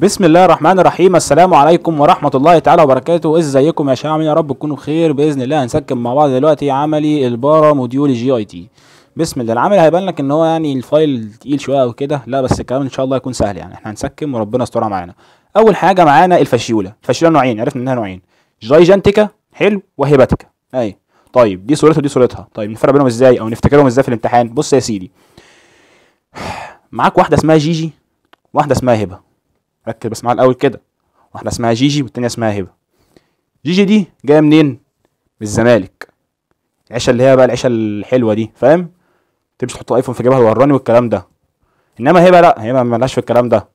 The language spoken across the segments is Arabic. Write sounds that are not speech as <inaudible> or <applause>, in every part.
بسم الله الرحمن الرحيم السلام عليكم ورحمة الله تعالى وبركاته ازيكم يا شباب يا رب تكونوا بخير بإذن الله هنسكب مع بعض دلوقتي عملي البارا موديول جي اي تي بسم الله العمل هيبان لك ان هو يعني الفايل تقيل شويه او كده لا بس الكلام ان شاء الله يكون سهل يعني احنا هنسكم وربنا يسترها معانا اول حاجه معانا الفشيوله الفشيوله نوعين عرفنا انها نوعين جايجانتيكا حلو وهيباتيكا ايوه طيب دي صورتها ودي صورتها طيب نفرق بينهم ازاي او نفتكرهم ازاي في الامتحان بص يا سيدي <sighs> معاك واحده اسمها جيجي واحده اسمها هبه ركز بس مع الاول كده واحده اسمها جيجي والتانيه اسمها هبه جيجي دي جايه منين من الزمالك العيشه اللي هي بقى العيشه الحلوه دي فاهم تمشي تحط ايفون في جيبها وراني والكلام ده انما هبه لا هبه مالهاش في الكلام ده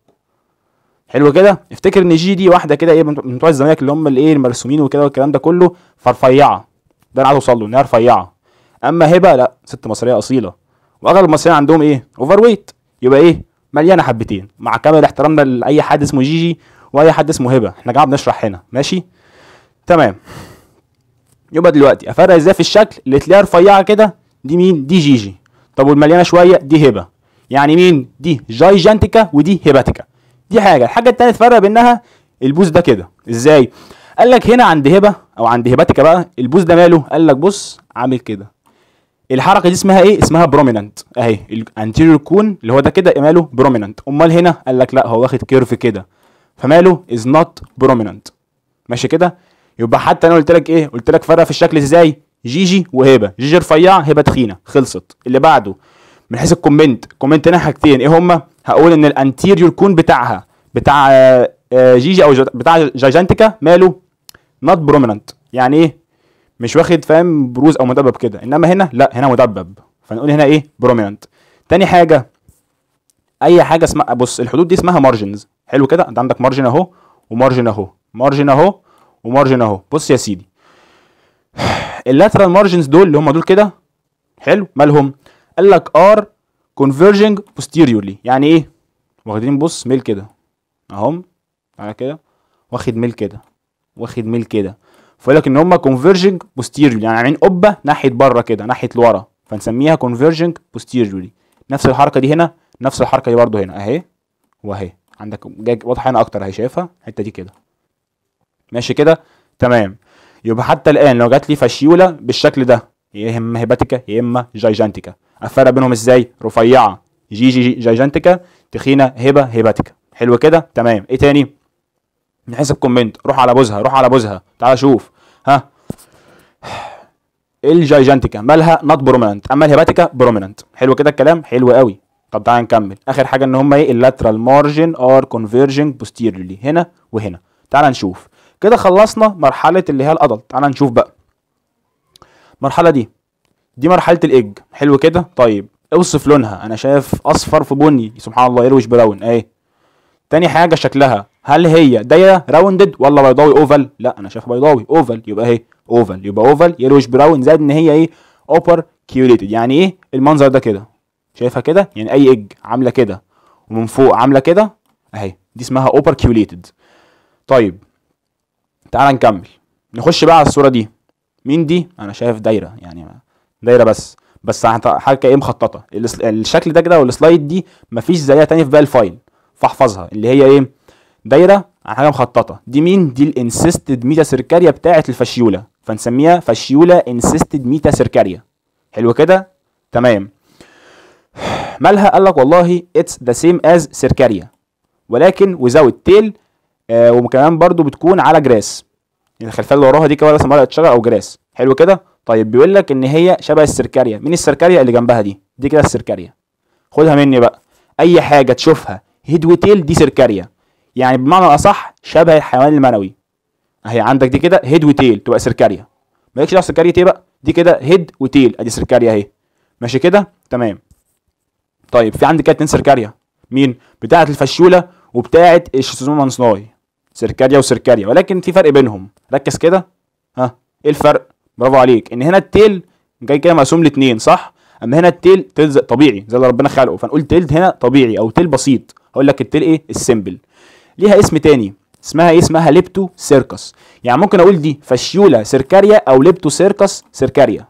حلو كده افتكر ان جي دي واحده كده ايه من بتوع الزمالك اللي هم الايه المرسومين وكده والكلام ده كله فرفيعه ده انا عايز اوصل له انها رفيعه اما هبه لا ست مصريه اصيله واغلب المصريين عندهم ايه اوفر ويت يبقى ايه مليانه حبتين مع كامل احترامنا لاي حد اسمه جيجي واي حد اسمه هبه احنا قاعد بنشرح هنا ماشي تمام يبقى دلوقتي افرق ازاي في الشكل اللي تلاقيها رفيعه كده دي مين دي جيجي طب والمليانه شويه دي هبه يعني مين دي جايجانتيكا ودي هباتيكا دي حاجه الحاجه الثانيه تفرق بينها البوز ده كده ازاي قال لك هنا عند هبه او عند هباتيكا بقى البوز ده ماله قال لك بص عامل كده الحركه دي اسمها ايه اسمها بروميننت اهي الانتيريور كون اللي هو ده كده ماله بروميننت امال هنا قال لك لا هو واخد كيرف كده فماله از نوت بروميننت ماشي كده يبقى حتى انا قلت لك ايه قلت لك فرق في الشكل ازاي جيجي وهبه جيجي رفيعه هبه تخينه خلصت اللي بعده من حيث الكومنت الكومنت هنا حاجتين ايه هما هقول ان الانتيريور كون بتاعها بتاع آه، آه، جيجي او بتاع جاجانتيكا ماله نوت بروميننت يعني ايه مش واخد فاهم بروز او مدبب كده انما هنا لا هنا مدبب فنقول هنا ايه بروميننت تاني حاجه اي حاجه اسمها بص الحدود دي اسمها مارجنز حلو كده انت عندك مارجن اهو ومارجن اهو مارجن اهو ومارجن اهو بص يا سيدي اللاترال مارجنز دول اللي هم دول كده حلو مالهم قال لك ار converging بوستيريورلي يعني ايه واخدين بص ميل كده اهم على كده واخد ميل كده واخد ميل كده فيقول لك ان هم converging posteriorly يعني عاملين قبه ناحيه بره كده ناحيه لورا فنسميها converging posteriorly نفس الحركه دي هنا نفس الحركه دي برده هنا اهي واهي عندك واضحه هنا اكتر اهي شايفها الحته دي كده ماشي كده تمام يبقى حتى الان لو جات لي فشيوله بالشكل ده يا اما هيباتيكا يا اما جايجانتيكا افرق بينهم ازاي رفيعه جي, جي جايجانتيكا تخينه هبه هيباتيكا حلو كده تمام ايه تاني من حيث الكومنت روح على بوزها روح على بوزها تعال شوف ها الجايجانتيكا مالها نوت بروميننت اما الهيباتيكا بروميننت حلو كده الكلام حلو قوي طب تعال نكمل اخر حاجه ان هم ايه اللاترال مارجن ار كونفيرجنج بوستيرلي هنا وهنا تعال نشوف كده خلصنا مرحله اللي هي الادلت تعال نشوف بقى المرحله دي دي مرحله الايج حلو كده طيب اوصف لونها انا شايف اصفر في بني سبحان الله يروش براون اهي تاني حاجه شكلها هل هي دايره راوندد ولا بيضاوي اوفال لا انا شايف بيضاوي اوفال يبقى اهي اوفال يبقى اوفال يلوش براون زائد ان هي ايه اوبر كيوليتد يعني ايه المنظر ده كده شايفها كده يعني اي اج عامله كده ومن فوق عامله كده اهي دي اسمها اوبر كيوليتد طيب تعال نكمل نخش بقى على الصوره دي مين دي انا شايف دايره يعني دايره بس بس حاجه ايه مخططه الشكل ده كده والسلايد دي مفيش زيها تاني في بقى الفايل فاحفظها اللي هي ايه دايره عن حاجه مخططه دي مين دي الانسيستد ميتا سيركاريا بتاعه الفشيوله فنسميها فشيوله انسيستد ميتا سيركاريا حلو كده تمام مالها قال لك والله اتس ذا سيم از سيركاريا ولكن وزاوت تيل آه وكمان برضو بتكون على جراس يعني الخلفيه اللي وراها دي كمان رسم ورقه شجر او جراس حلو كده طيب بيقول لك ان هي شبه السركاريا مين السركاريا اللي جنبها دي دي كده السركاريا خدها مني بقى اي حاجه تشوفها هيد وتيل دي سركاريا يعني بمعنى الاصح شبه الحيوان المنوي اهي عندك دي كده هيد وتيل تبقى سركاريا مالكش دعوه سركاريا ايه بقى دي كده هيد وتيل ادي سركاريا اهي ماشي كده تمام طيب في عندك كده اتنين سركاريا مين بتاعه الفشوله وبتاعه الشيزومانسناي سيركاريا سركاريا وسركاريا ولكن في فرق بينهم ركز كده ها ايه الفرق برافو عليك ان هنا التيل جاي كده مقسوم لاثنين صح اما هنا التيل تيل طبيعي زي اللي ربنا خلقه فنقول تيل هنا طبيعي او تيل بسيط هقول لك التيل ايه السيمبل ليها اسم تاني اسمها ايه اسمها ليبتو سيركس يعني ممكن اقول دي فاشيولا سيركاريا او ليبتو سيركس سيركاريا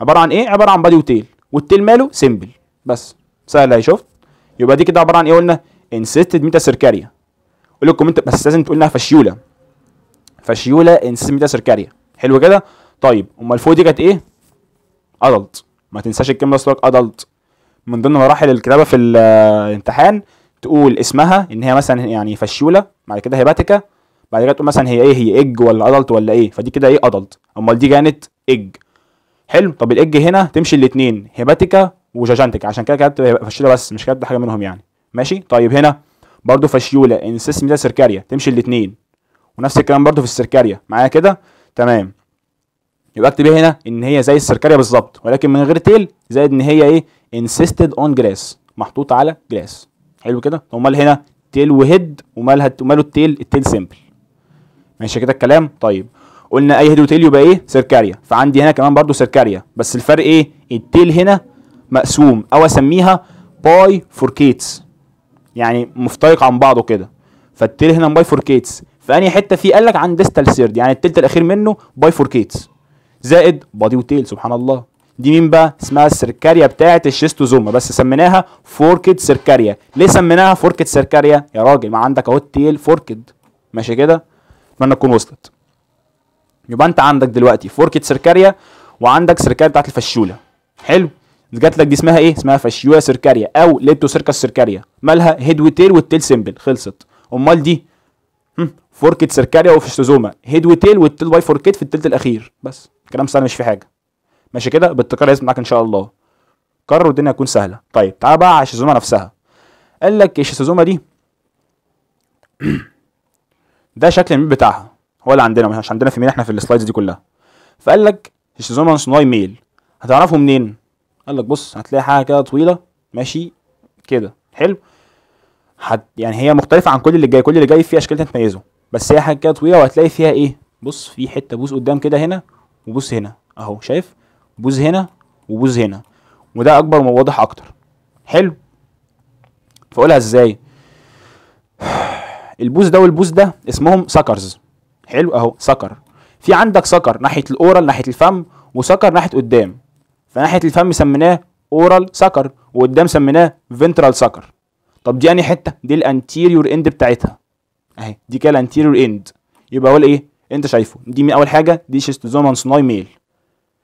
عباره عن ايه عباره عن بادي وتيل والتيل ماله سيمبل بس سهل اهي شفت يبقى دي كده عباره عن ايه قلنا انسيستد ميتا سيركاريا اقول لكم انت بس لازم تقول انها فاشيولا فاشيولا انسيستد ميتا سيركاريا حلو كده طيب امال فوق دي كانت ايه ادلت ما تنساش الكلمه اصلا ادلت من ضمن مراحل الكتابه في الامتحان تقول اسمها ان هي مثلا يعني فشيوله بعد كده هيباتيكا بعد كده تقول مثلا هي ايه هي ايج ولا ادلت ولا ايه فدي كده ايه ادلت امال دي كانت ايج حلو طب الايج هنا تمشي الاثنين هيباتيكا وجاجانتيكا عشان كده كانت فشيوله بس مش كانت حاجه منهم يعني ماشي طيب هنا برضو فشيوله ميتا سيركاريا تمشي الاثنين ونفس الكلام برضو في السيركاريا معايا كده تمام يبقى اكتب هنا ان هي زي السيركاريا بالظبط ولكن من غير تيل زائد ان هي ايه انسيستد اون جراس محطوط على جراس حلو كده طب امال هنا تيل وهيد ومالها وماله التيل التيل سيمبل ماشي كده الكلام طيب قلنا اي هيد وتيل يبقى ايه سيركاريا فعندي هنا كمان برضو سيركاريا بس الفرق ايه التيل هنا مقسوم او اسميها باي فوركيتس يعني مفترق عن بعضه كده فالتيل هنا باي فوركيتس فاني حته فيه قال لك عن ديستال سيرد يعني التلت الاخير منه باي فوركيتس زائد بادي وتيل سبحان الله دي مين بقى اسمها السركاريا بتاعه الشيستوزوما بس سميناها فوركد سركاريا ليه سميناها فوركد سركاريا يا راجل ما عندك اهو التيل فوركد ماشي كده اتمنى تكون وصلت يبقى انت عندك دلوقتي فوركد سركاريا وعندك سركاريا بتاعه الفشوله حلو جات لك دي اسمها ايه اسمها فشيوله سركاريا او ليبتو سيركا سركاريا مالها هيد وتيل والتيل سيمبل خلصت امال دي فوركت سركاريا وفشتوزوما هيد وتيل والتيل باي فوركيت في التلت الاخير بس كلام سهل مش في حاجه ماشي كده بالتكرار هيثبت معاك ان شاء الله كرر الدنيا هتكون سهله طيب تعال بقى على الشيزوما نفسها قال لك الشيزوما إيه دي <clears throat> ده شكل الميل بتاعها هو اللي عندنا مش عندنا في ميل احنا في السلايدز دي كلها فقال لك الشيزوما نصناي ميل هتعرفه منين قال لك بص هتلاقي حاجه كده طويله ماشي كده حلو حد يعني هي مختلفه عن كل اللي جاي كل اللي جاي فيه اشكال تميزه بس هي حاجه كده طويله وهتلاقي فيها ايه بص في حته بوس قدام كده هنا وبص هنا اهو شايف بوز هنا وبوز هنا وده اكبر وواضح اكتر حلو فاقولها ازاي <sighs> البوز ده والبوز ده اسمهم سكرز حلو اهو سكر في عندك سكر ناحيه الاورال ناحيه الفم وسكر ناحيه قدام فناحيه الفم سميناه اورال سكر وقدام سميناه فنترال سكر طب دي انهي حته دي الانتيريور اند بتاعتها اهي دي كده الانتيريور اند يبقى هو ايه انت شايفه دي اول حاجه دي شيستوزوما صناي ميل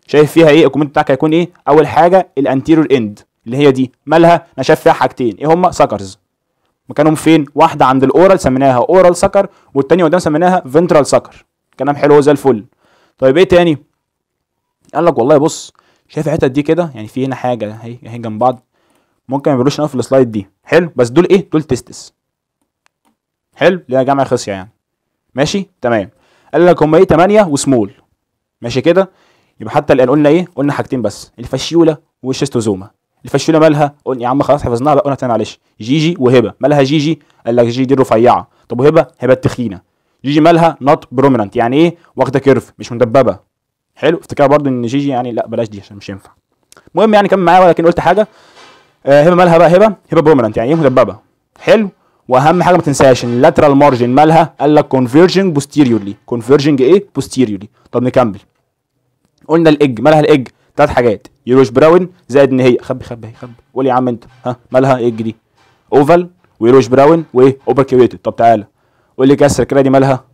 شايف فيها ايه الكومنت بتاعك هيكون ايه اول حاجه الانتيريور اند اللي هي دي مالها انا شايف فيها حاجتين ايه هما سكرز مكانهم فين واحده عند الاورال سميناها اورال سكر والتانية قدام سميناها فنترال سكر كلام حلو زي الفل طيب ايه تاني قال لك والله بص شايف الحتت دي كده يعني في هنا حاجه اهي اهي جنب بعض ممكن ما بيقولوش في السلايد دي حلو بس دول ايه دول تيستس حلو ليها جامعه خصيه يعني ماشي تمام قال لك هم ايه 8 وسمول ماشي كده يبقى حتى الان قلنا ايه قلنا حاجتين بس الفشيوله والشستوزوما الفشيوله مالها قلنا يا عم خلاص حفظناها بقى قلنا تاني معلش جيجي وهبه مالها جيجي قال لك جيجي دي رفيعه طب وهبه هبه التخينه جيجي مالها نوت بروميننت يعني ايه واخده كيرف مش مدببه حلو افتكر برضو ان جيجي يعني لا بلاش دي عشان مش ينفع المهم يعني كمل معايا ولكن قلت حاجه آه هبه مالها بقى هبه هبه بروميننت يعني ايه مدببه حلو واهم حاجه ما تنساش ان اللاترال مارجن مالها قال لك كونفيرجنج بوستيريورلي كونفيرجنج ايه بوستيريورلي طب نكمل قلنا الاج مالها الاج ثلاث حاجات يروش براون زائد ان هي خبي خبي خبي قول يا عم انت ها مالها اج دي اوفال ويروش براون وايه اوبر كيويتد طب تعالى قول لي كده السركريه دي مالها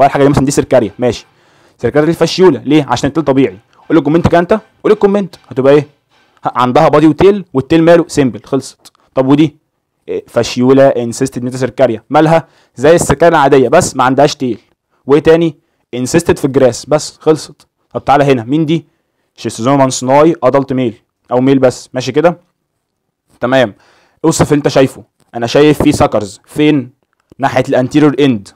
اول حاجه دي مثلا دي سركريه ماشي سيركاريا دي فشيوله ليه عشان التيل طبيعي قول لي الكومنت كده انت قول لي الكومنت هتبقى ايه عندها بادي وتيل والتيل ماله سيمبل خلصت طب ودي إيه، فشيوله انسيستد ميتا سيركاريا مالها زي السركاريا العاديه بس ما عندهاش تيل وايه تاني انسيستد في الجراس بس خلصت طب تعالى هنا مين دي شيستوزوما سناي ادلت ميل او ميل بس ماشي كده تمام اوصف اللي انت شايفه انا شايف فيه سكرز فين ناحيه الانتيريور اند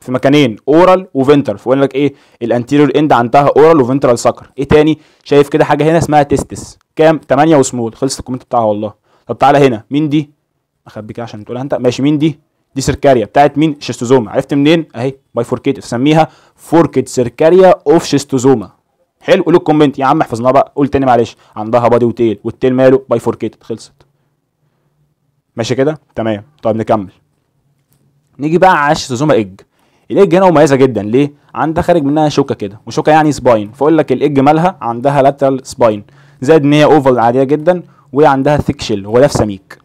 في مكانين اورال وفنترال فقول لك ايه الانتيريور اند عندها اورال وفنترال سكر ايه تاني شايف كده حاجه هنا اسمها تيستس كام 8 وسمول خلصت الكومنت بتاعها والله طب تعالى هنا مين دي اخبي كده عشان تقولها انت ماشي مين دي دي سيركاريا بتاعت مين شيستوزوما عرفت منين اهي بايفوركيت سميها فوركيت سيركاريا اوف شيستوزوما حلو قول الكومنت يا عم احفظناها بقى قول تاني معلش عندها بادي وتيل والتيل ماله بايفوركيت خلصت ماشي كده تمام طيب نكمل نيجي بقى على شيستوزوما ايج الايج هنا مميزه جدا ليه عندها خارج منها شوكه كده وشوكه يعني سباين فاقول لك الايج مالها عندها لاترال سباين زائد ان هي اوفال عاديه جدا وعندها ثيك شيل وغلاف سميك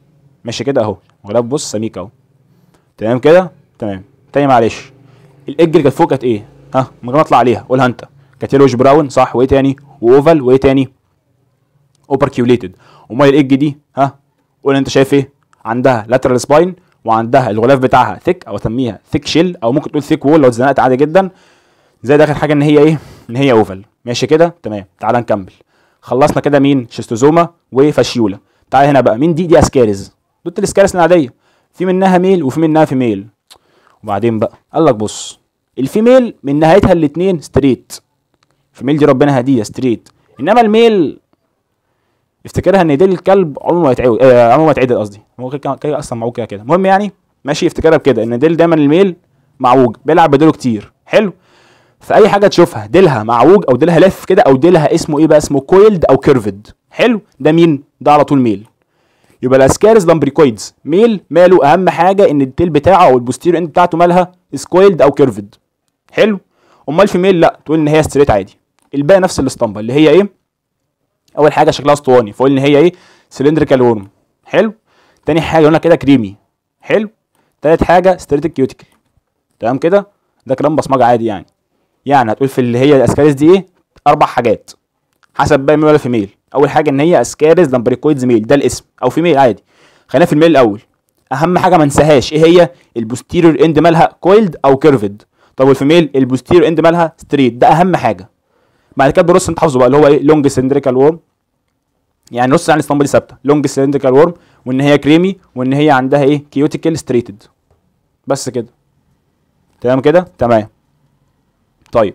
ماشي كده اهو غلاف بص سميك اهو تمام كده تمام تاني معلش الايدج اللي كانت فوق كانت ايه ها من غير ما اطلع عليها قولها انت كانت يلوش براون صح وايه تاني واوفال وايه تاني اوبر كيوليتد امال الايدج دي ها قول انت شايف ايه عندها لاترال سباين وعندها الغلاف بتاعها ثيك او اسميها ثيك شيل او ممكن تقول ثيك وول لو اتزنقت عادي جدا زي اخر حاجه ان هي ايه ان هي اوفال ماشي كده تمام تعال نكمل خلصنا كده مين شيستوزوما وفاشيولا تعال هنا بقى مين دي دي اسكاريز دول الاسكاريز العاديه في منها ميل وفي منها فيميل وبعدين بقى قال لك بص الفيميل من نهايتها الاثنين ستريت الفيميل دي ربنا هديه ستريت انما الميل افتكرها ان ديل الكلب عمره ما يتعود آه عمره ما يتعدل قصدي هو كده اصلا معوج كده كده المهم يعني ماشي افتكرها بكده ان ديل دايما الميل معوج بيلعب بديله كتير حلو فاي حاجه تشوفها ديلها معوج او ديلها لف كده او ديلها اسمه ايه بقى اسمه كويلد او كيرفد حلو ده مين ده على طول ميل يبقى الاسكارس لامبريكويدز ميل ماله اهم حاجه ان التيل بتاعه او البوستيريور اند بتاعته مالها سكويلد او كيرفد حلو امال في ميل لا تقول ان هي ستريت عادي الباقي نفس الاسطمبه اللي هي ايه اول حاجه شكلها اسطواني فقول ان هي ايه سلندريكال ورم حلو تاني حاجه قلنا كده كريمي حلو تالت حاجه ستريت كيوتيكل تمام كده ده كلام بصمجه عادي يعني يعني هتقول في اللي هي الاسكاريس دي ايه اربع حاجات حسب بقى ميل ولا في ميل اول حاجه ان هي اسكارز لامبريكويدز ميل ده الاسم او فيميل عادي خلينا في الميل الاول اهم حاجه ما انساهاش ايه هي البوستيريور اند مالها كويلد او كيرفد طب والفيميل البوستيريور اند مالها ستريت ده اهم حاجه بعد كده بنرص انت حافظه بقى اللي هو ايه لونج سندريكال وورم يعني نص عن يعني الاسطمبه دي ثابته لونج سلندريكال وورم وان هي كريمي وان هي عندها ايه كيوتيكال ستريتد بس كده تمام كده تمام طيب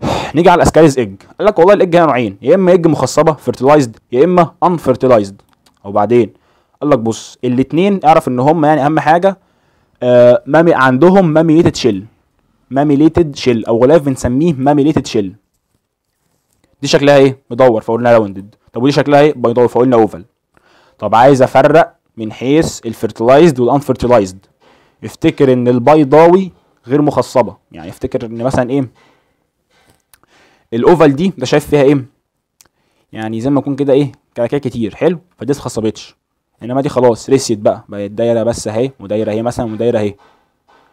<sighs> نيجي على الاسكاريز ايج قال لك والله الايج هي نوعين يا اما ايج مخصبه فيرتلايزد يا اما ان فيرتلايزد وبعدين قال لك بص الاثنين اعرف ان هم يعني اهم حاجه آه مامي عندهم ماميليتد شيل ماميليتد شيل او غلاف بنسميه ماميليتد شيل دي شكلها ايه مدور فقلنا راوندد طب ودي شكلها ايه بيضاوي فقلنا اوفال طب عايز افرق من حيث الفيرتلايزد فيرتلايزد افتكر ان البيضاوي غير مخصبه يعني افتكر ان مثلا ايه الاوفال دي ده شايف فيها ايه يعني زي ما اكون كده ايه كلاكيه كتير حلو فدي اتخصبتش انما دي خلاص رسيت بقى بقت دايره بس اهي ودايره اهي مثلا ودايره اهي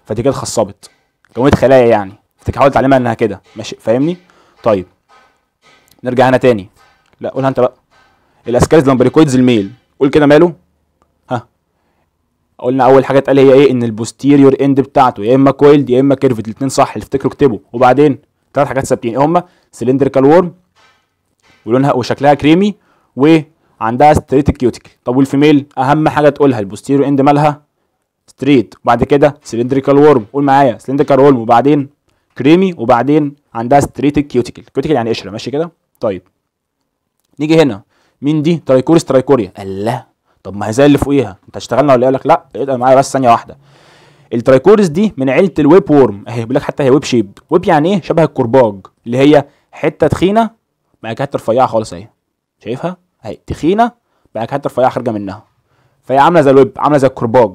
فدي كده اتخصبت كونت خلايا يعني فتحاول تعلمها انها كده ماشي فاهمني طيب نرجع هنا تاني لا قولها انت بقى الاسكاليز لامبريكويدز الميل قول كده ماله ها قلنا اول حاجه اتقال هي ايه ان البوستيريور اند بتاعته يا اما كويلد يا اما كيرفد الاثنين صح اللي افتكروا اكتبه وبعدين ثلاث حاجات ثابتين ايه هما سلندريكال وورم ولونها وشكلها كريمي وعندها ستريت كيوتيكل طب والفيميل اهم حاجه تقولها البوستيريو اند مالها ستريت وبعد كده سلندريكال وورم قول معايا سلندريكال وورم وبعدين كريمي وبعدين عندها ستريت كيوتيكل كيوتيكل يعني قشره ماشي كده طيب نيجي هنا مين دي ترايكوريس ترايكوريا الله طب ما هي زي اللي فوقيها انت اشتغلنا ولا إيه؟ قال لك لا اقعد معايا بس ثانيه واحده الترايكورس دي من عيله الويب وورم اهي بيقول لك حتى هي ويب شيبد ويب يعني ايه شبه الكرباج اللي هي حته تخينه بعد كده رفيعه خالص اهي شايفها اهي تخينه بعد كده رفيعه خارجه منها فهي عامله زي الويب عامله زي الكرباج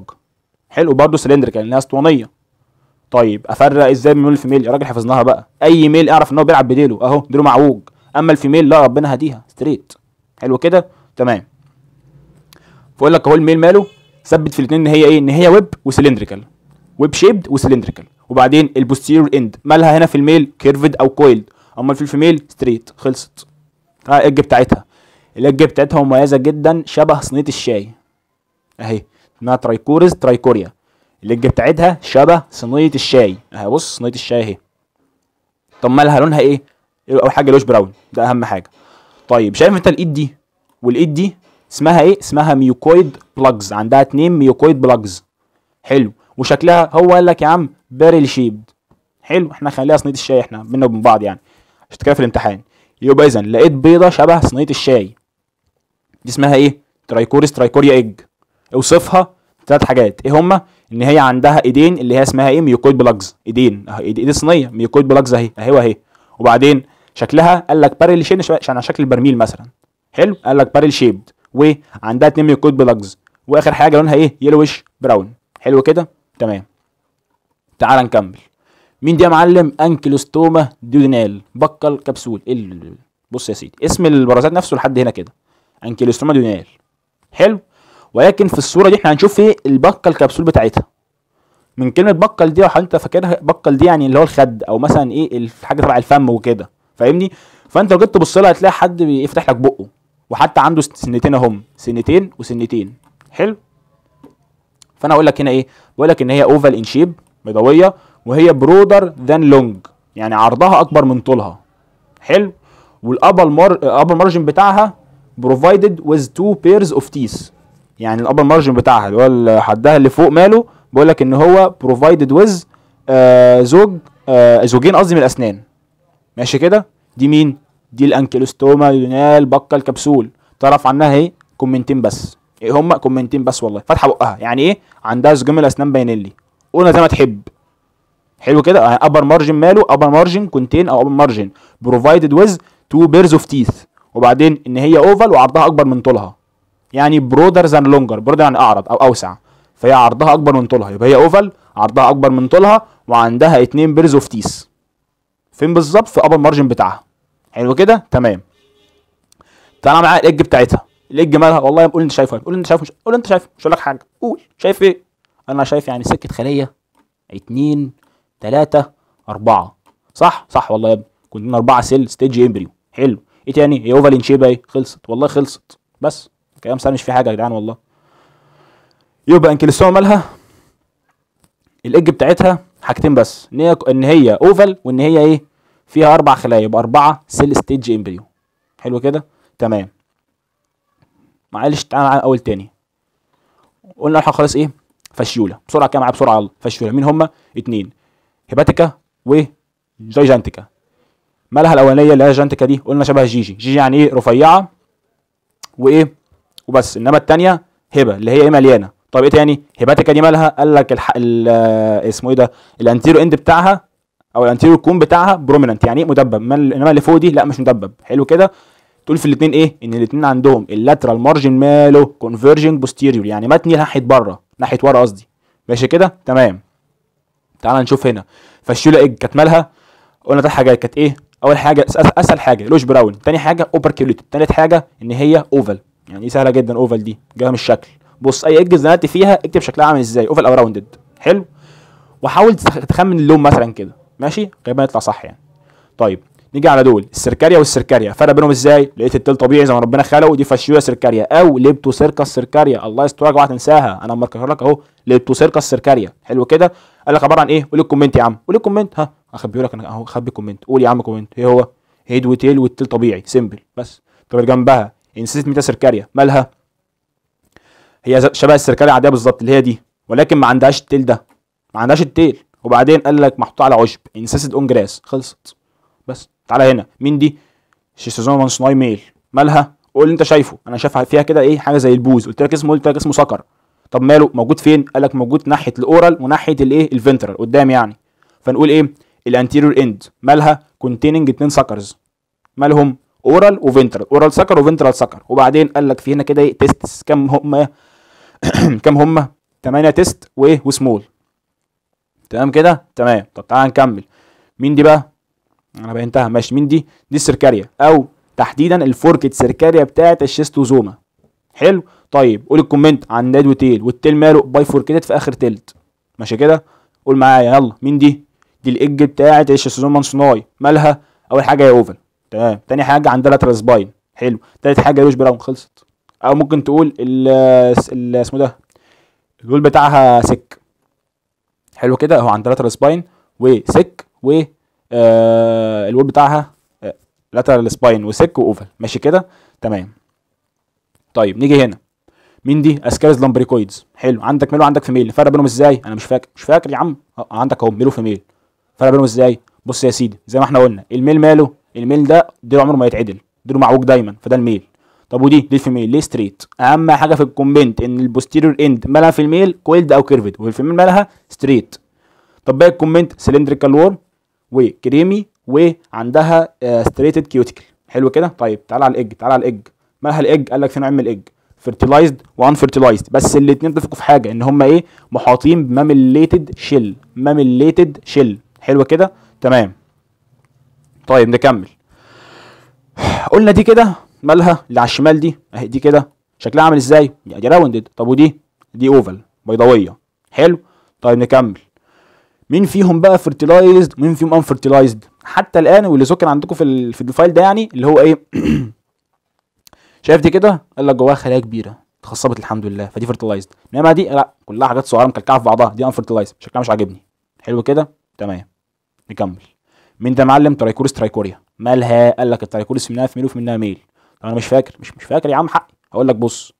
حلو برضه سلندريكال لانها اسطوانيه طيب افرق ازاي من الفيميل يا راجل حفظناها بقى اي ميل اعرف ان هو بيلعب بديله اهو ديله معوج اما الفيميل لا ربنا هديها ستريت حلو كده تمام فاقول لك اهو الميل ماله ثبت في الاثنين ان هي ايه ان هي ويب وسلندريكال ويب شيبد وسلندريكال وبعدين البوستيريور اند مالها هنا في الميل كيرفد او كويلد امال في الفيميل ستريت خلصت إيه الاج بتاعتها الاج بتاعتها مميزه جدا شبه صينيه الشاي اهي اسمها ترايكورز ترايكوريا الاج بتاعتها شبه صينيه الشاي اهي بص صينيه الشاي اهي طب مالها لونها ايه اول حاجه لوش براون ده اهم حاجه طيب شايف انت الايد دي والايد دي اسمها ايه اسمها ميوكويد بلاجز عندها اتنين ميوكويد بلاجز حلو وشكلها هو قال لك يا عم بارل شيبد حلو احنا خليها صينيه الشاي احنا بينا وبين بعض يعني عشان في الامتحان يبقى اذا لقيت بيضه شبه صينيه الشاي دي اسمها ايه ترايكوريس ترايكوريا ايج اوصفها ثلاث حاجات ايه هما ان هي عندها ايدين اللي هي اسمها ايه ميوكويد بلاجز ايدين اهي ايد صينيه ميوكويد بلاجز اهي اهي اهي وبعدين شكلها قال لك بارل شيبد عشان شكل البرميل مثلا حلو قال لك بارل شيبد وعندها اتنين ميوكويد بلاجز واخر حاجه لونها ايه يلوش براون حلو كده تمام تعال نكمل مين دي يا معلم انكلوستوما دودينال بكل كبسول ال... بص يا سيدي اسم البرازات نفسه لحد هنا كده انكلوستوما دودينال حلو ولكن في الصوره دي احنا هنشوف ايه البكل كبسول بتاعتها من كلمه بكل دي لو انت فاكرها بكل دي يعني اللي هو الخد او مثلا ايه الحاجه تبع الفم وكده فاهمني فانت لو جيت تبص لها هتلاقي حد بيفتح لك بقه وحتى عنده سنتين اهم سنتين وسنتين حلو فانا اقول لك هنا ايه بقول لك ان هي اوفال ان شيب بيضاويه وهي برودر ذان لونج يعني عرضها اكبر من طولها حلو والابل مار ابل مارجن بتاعها بروفايدد ويز تو بيرز اوف تيس يعني الابل مارجن بتاعها اللي هو حدها اللي فوق ماله بقول لك ان هو بروفايدد آه، ويز زوج آه زوجين قصدي من الاسنان ماشي كده دي مين دي الانكيلوستوما يونال بقى الكبسول تعرف عنها ايه كومنتين بس ايه هم كومنتين بس والله فاتحه بقها يعني ايه عندها زجوم الاسنان باينلي قولنا زي ما تحب حلو كده ابر آه، مارجن ماله ابر مارجن كونتين او ابر مارجن بروفايدد ويز تو بيرز اوف تيث وبعدين ان هي اوفال وعرضها اكبر من طولها يعني برودر ذان لونجر برودر يعني اعرض او اوسع فهي عرضها اكبر من طولها يبقى هي اوفال عرضها اكبر من طولها وعندها اتنين بيرز اوف تيث فين بالظبط في ابر مارجن بتاعها حلو كده تمام تعالى معايا الاج بتاعتها ليه جمالها والله قول انت شايفه قول انت شايفه مش... قول انت شايفه مش هقول لك حاجه قول شايف ايه انا شايف يعني سكه خليه اتنين تلاته اربعه صح صح والله يا ابني كنا اربعه سيل ستيج امبريو حلو ايه تاني هي ايه اوفالين شيبه ايه خلصت والله خلصت بس كلام سهل مش فيه حاجه يا جدعان والله يبقى انكلستوما مالها الاج بتاعتها حاجتين بس ان هي ان هي اوفال وان هي ايه فيها اربع خلايا يبقى اربعه سيل ستيج امبريو حلو كده تمام معلش تعالى معانا اول تاني قلنا الحق خلاص ايه فشيولا بسرعه كده معايا بسرعه يلا فشيولا مين هما اتنين هيباتيكا وجايجانتيكا مالها الاولانيه اللي هي جانتيكا دي قلنا شبه جيجي جيجي يعني ايه رفيعه وايه وبس انما التانيه هبه اللي هي ايه مليانه طب ايه تاني هيباتيكا دي مالها قال لك الح... ال... اسمه ايه ده الانتيرو اند بتاعها او الانتيرو كون بتاعها بروميننت يعني ايه مدبب انما اللي فوق دي لا مش مدبب حلو كده تقول في الاثنين ايه ان الاثنين عندهم اللاترال مارجن ماله كونفرجنج بوستيريور يعني متني ناحيه بره ناحيه ورا قصدي ماشي كده تمام تعال نشوف هنا فالشيله ايه كانت مالها قلنا ثلاث حاجات كانت ايه اول حاجه اسهل حاجه لوش براون ثاني حاجه اوبر اوبركيوليت ثالث حاجه ان هي اوفال يعني ايه سهله جدا اوفال دي جايه من الشكل بص اي ايدج زنقت فيها اكتب شكلها عامل ازاي اوفال او راوندد حلو وحاول تخمن اللون مثلا كده ماشي غالبا يطلع صح يعني طيب نيجي على دول السركاريا والسركاريا فرق بينهم ازاي لقيت التل طبيعي زي ما ربنا خلقه دي فاشيولا سركاريا او ليبتو سيركا السركاريا الله يسترك اوعى تنساها انا مركز لك اهو ليبتو سيركا السركاريا حلو كده قال لك عباره عن ايه قول الكومنت يا عم قول الكومنت ها اخبي لك انا اهو اخبي الكومنت قول يا عم كومنت ايه هو هيد وتيل والتل طبيعي سيمبل بس طب جنبها انسيت ميتا سركاريا مالها هي شبه السركاريا العاديه بالظبط اللي هي دي ولكن ما عندهاش التيل ده ما عندهاش التيل وبعدين قال لك محطوط على عشب انسيت اون جراس خلصت تعالى هنا مين دي شيسازون فانسناي ميل مالها قول اللي انت شايفه انا شايف فيها كده ايه حاجه زي البوز قلت لك اسمه قلت لك اسمه سكر طب ماله موجود فين قال لك موجود ناحيه الاورال وناحيه الايه الفنترال قدام يعني فنقول ايه الانتيريور اند مالها كونتيننج اتنين سكرز مالهم اورال وفنترال اورال سكر وفنترال سكر وبعدين قال لك في هنا كده ايه تيستس كام هم <clears throat> كام هم 8 تيست وايه وسمول تمام كده تمام طب تعالى نكمل مين دي بقى انا بينتها ماشي مين دي دي السيركاريا او تحديدا الفوركت سيركاريا بتاعه الشيستوزوما حلو طيب قول الكومنت عن داد وتيل والتيل ماله باي فوركيتد في اخر تلت ماشي كده قول معايا يلا مين دي دي الاج بتاعه الشيستوزوما صناي مالها اول حاجه يا اوفن تمام تاني حاجه عندها لاترال سباين حلو تالت حاجه لوش براون خلصت او ممكن تقول ال اسمه ده الول بتاعها سك حلو كده اهو عندها لاترال سباين وسك و آه الوول بتاعها لاترال سباين وسك واوفال ماشي كده تمام طيب نيجي هنا مين دي اسكاريز لامبريكويدز حلو عندك ميل وعندك فيميل الفرق بينهم ازاي انا مش فاكر مش فاكر يا عم آه، عندك اهو ميل وفيميل الفرق بينهم ازاي بص يا سيدي زي ما احنا قلنا الميل ماله الميل ده ديله عمره ما يتعدل ديله معوج دايما فده الميل طب ودي دي الفيميل ليه ستريت اهم حاجه في الكومبنت ان البوستيريور اند مالها في الميل كويلد او كيرفد وفي مالها ستريت طب باقي الكومنت سلندريكال وورم وكريمي وعندها ستريتد آه، كيوتيكل حلو كده طيب تعال على الايج تعال على الايج مالها الايج قال لك في نوعين من الايج فيرتيلايزد وان فيرتيلايزد بس الاثنين اتفقوا في حاجه ان هم ايه محاطين بماميليتد شيل ماميليتد شيل حلو كده تمام طيب نكمل قلنا دي كده مالها اللي على الشمال دي اهي دي كده شكلها عامل ازاي دي راوندد طب ودي دي اوفال بيضاويه حلو طيب نكمل مين فيهم بقى فيرتلايزد ومين فيهم ان فيرتلايزد حتى الان واللي سكن عندكم في في الفايل ده يعني اللي هو ايه <clears throat> شايف دي كده قال لك جواها خلايا كبيره اتخصبت الحمد لله فدي فيرتلايزد انما دي لا كلها حاجات صغيره مكلكعه في بعضها دي ان فيرتلايزد شكلها مش عاجبني حلو كده تمام نكمل مين ده معلم ترايكورس ترايكوريا مالها قال لك الترايكورس منها في ميل وفي منها ميل طب انا مش فاكر مش مش فاكر يا عم حقي هقول لك بص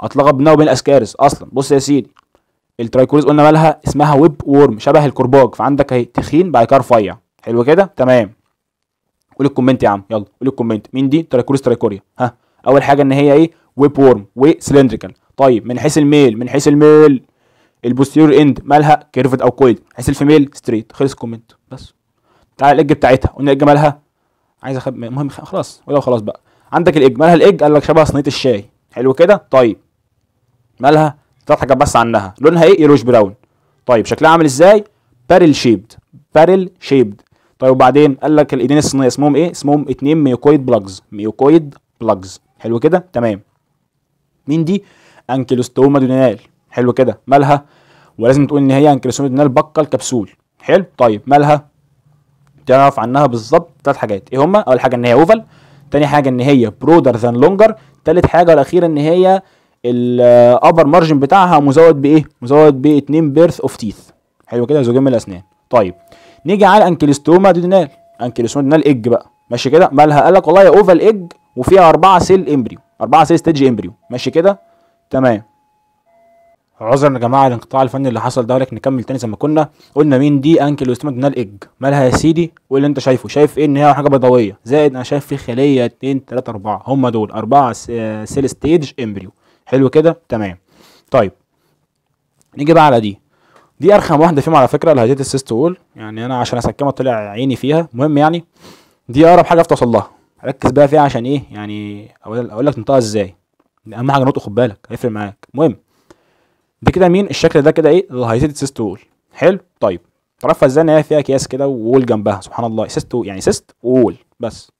اتلخبط بينها وبين الاسكارس اصلا بص يا سيدي الترايكوريز قلنا مالها اسمها ويب وورم شبه الكرباج فعندك اهي تخين بعد كده رفيع حلو كده تمام قول الكومنت يا عم يلا قول الكومنت مين دي ترايكوريز ترايكوريا ها اول حاجه ان هي ايه ويب وورم وسلندريكال طيب من حيث الميل من حيث الميل البوستيريور اند مالها كيرفد او كويد حيث الفيميل ستريت خلص الكومنت بس تعال الاج بتاعتها قلنا الاج مالها عايز اخد المهم خلاص ولو خلاص بقى عندك الاج مالها الاج قال لك شبه صينيه الشاي حلو كده طيب مالها ثلاث حاجات بس عنها لونها ايه يلوش براون طيب شكلها عامل ازاي بارل شيبد بارل شيبد طيب وبعدين قال لك الايدين الصينيه اسمهم ايه اسمهم اتنين ميوكويد بلاجز ميوكويد بلاجز حلو كده تمام مين دي انكيلوستوما دونال حلو كده مالها ولازم تقول ان هي انكيلوستوما دونال بقى الكبسول حلو طيب مالها تعرف عنها بالظبط ثلاث حاجات ايه هما اول حاجه ان هي اوفال تاني حاجه ان هي برودر ذان لونجر تالت حاجه والاخيره ان هي الابر مارجن بتاعها مزود بايه مزود ب 2 بيرث اوف تيث حلو كده زوجين من الاسنان طيب نيجي على انكلستوما دودينال انكلستوما دودينال ايج بقى ماشي كده مالها قال لك والله يا اوفال ايج وفيها اربعه سيل امبريو اربعه سيل ستيج امبريو ماشي كده تمام عذرا يا جماعه الانقطاع الفني اللي حصل ده ولكن نكمل تاني زي ما كنا قلنا مين دي انكلوستوما دونال ايج مالها يا سيدي واللي انت شايفه شايف ايه ان هي حاجه بيضاويه زائد انا شايف في خليه 2 3 4 هم دول اربعه سيل ستيج امبريو حلو كده تمام طيب نيجي بقى على دي دي ارخم واحده فيهم على فكره هديت السيست وول يعني انا عشان اسكمها طلع عيني فيها المهم يعني دي اقرب حاجه افتح لها ركز بقى فيها عشان ايه يعني اقول لك تنطقها ازاي اهم حاجه نطق خد بالك هيفرق معاك المهم دي كده مين الشكل ده كده ايه الهيدات سيست وول حلو طيب تعرفها ازاي ان هي فيها اكياس كده وول جنبها سبحان الله سيست يعني سيست وول بس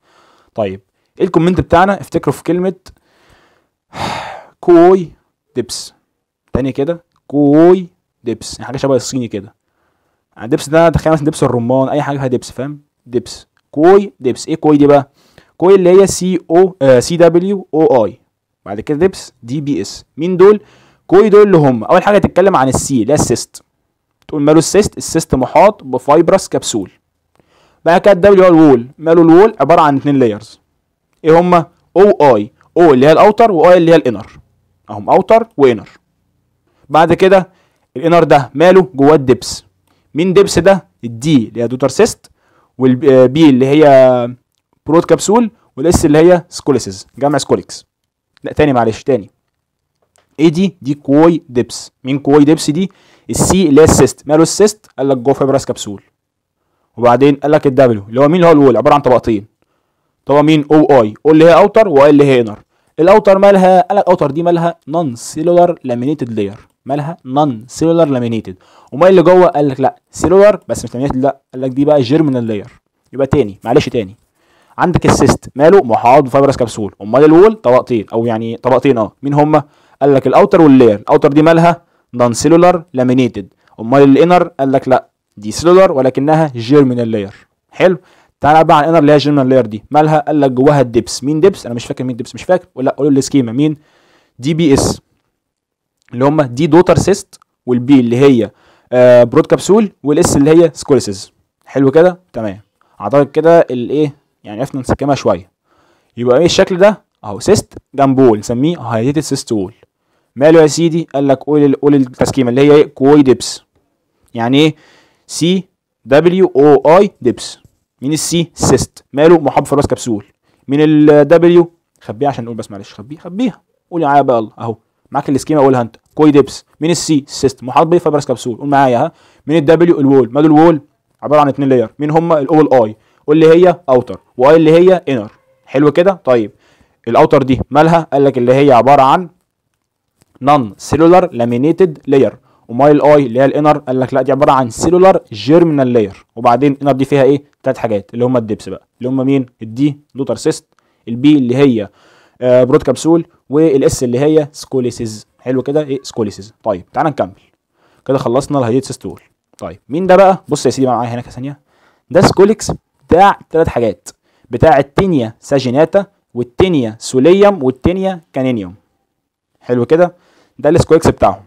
طيب ايه الكومنت بتاعنا افتكروا في كلمه كوي دبس تاني كده كوي دبس يعني حاجه شبه الصيني كده يعني دبس ده تخيل مثلا دبس الرمان اي حاجه فيها دبس فاهم دبس كوي دبس ايه كوي دي بقى كوي اللي هي سي او آه، سي دبليو او اي بعد كده دبس دي بي اس مين دول كوي دول اللي هم اول حاجه تتكلم عن السي اللي هي السيست تقول ماله السيست السيست محاط بفايبرس كبسول بعد كده الدبليو هو الوول ماله الوول عباره عن اتنين لايرز ايه هما او اي او اللي هي الاوتر واي اللي هي الانر اهم اوتر وانر بعد كده الانر ده ماله جواه الدبس مين دبس ده الدي اللي هي دوتر سيست والبي آه، اللي هي برود كبسول والاس اللي هي سكوليسز جمع سكوليكس لا تاني معلش تاني ايه دي دي كوي دبس مين كوي دبس دي السي اللي هي السيست ماله السيست قال لك جوه فيبرس كبسول وبعدين قال لك الدبليو اللي هو مين اللي هو الول عباره عن طبقتين طبقه مين او اي او اللي هي اوتر واي اللي هي انر الاوتر مالها قال لك الاوتر دي مالها نون سيلولار لامينيتد لاير مالها نون سيلولار لامينيتد وما اللي جوه قال لك لا سيلولار بس مش لامينيتد لا قال لك دي بقى جيرمنال لاير يبقى تاني معلش تاني عندك السيست ماله محاوض بفايبرس كبسول امال الول طبقتين او يعني طبقتين اه مين هم قال لك الاوتر واللاير الاوتر دي مالها نون سيلولار لامينيتد امال الانر قال لك لا دي سيلولار ولكنها جيرمنال لاير حلو تعالى بقى على الانر اللي هي الجيرمان لاير دي مالها قال لك جواها الدبس مين دبس انا مش فاكر مين دبس مش فاكر ولا قولوا لي سكيما مين دي بي اس اللي هم دي دوتر سيست والبي اللي هي برود كبسول والاس اللي هي سكولسز حلو كده تمام اعتقد كده الايه يعني عرفنا نسكمها شويه يبقى ايه الشكل ده اهو سيست جنب وول نسميه هايديتد سيست وول ماله يا سيدي قال لك قول قول التسكيمه اللي هي كوي إيه؟ دبس يعني ايه سي دبليو او اي دبس مين السي سيست ماله محفر راس كبسول مين الدبليو خبيها عشان نقول بس معلش خبيها خبيها قول معايا بقى يلا اهو معاك السكيما قولها انت كوي ديبس مين السي سيست محاط بيه براس كبسول قول معايا ها مين الدبليو الوول ماله الوول عباره عن اتنين لاير مين هم الاو قول واللي هي اوتر واي اللي هي انر حلو كده طيب الاوتر دي مالها قال لك اللي هي عباره عن نون سيلولار لامينيتد لاير وماي الاي اللي هي الانر قال لك لا دي عباره عن سيلولار جيرمينال لاير وبعدين انر دي فيها ايه ثلاث حاجات اللي هم الدبس بقى اللي هم مين الدي لوتر سيست البي اللي هي آه، برود كبسول والاس اللي هي سكوليسز حلو كده ايه سكوليسز طيب تعالى نكمل كده خلصنا الهيديتسيس تول طيب مين ده بقى بص يا سيدي معايا هناك ثانيه ده سكوليكس بتاع ثلاث حاجات بتاع التينيا ساجيناتا والتينيا سوليوم والتينيا كانينيوم حلو كده ده السكوليكس بتاعهم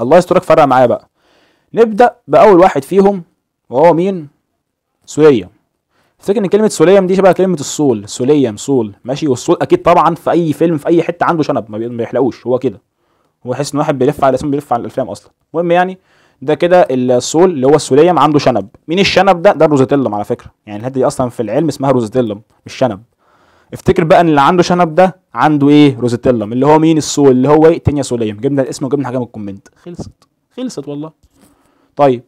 الله يسترك فرق معايا بقى نبدا باول واحد فيهم وهو مين سوليم فاكر ان كلمه سوليم دي شبه كلمه الصول سوليم صول ماشي والصول اكيد طبعا في اي فيلم في اي حته عنده شنب ما بيحلقوش هو كده هو حس ان واحد بيلف على اسمه بيلف على الافلام اصلا المهم يعني ده كده الصول اللي هو السوليم عنده شنب مين الشنب ده ده الروزيتيلم على فكره يعني الحته دي اصلا في العلم اسمها روزيتيلم مش شنب افتكر بقى ان اللي عنده شنب ده عنده ايه روزيتيلم اللي هو مين الصول اللي هو ايه تنيا سوليم جبنا الاسم وجبنا حاجه من الكومنت خلصت خلصت والله طيب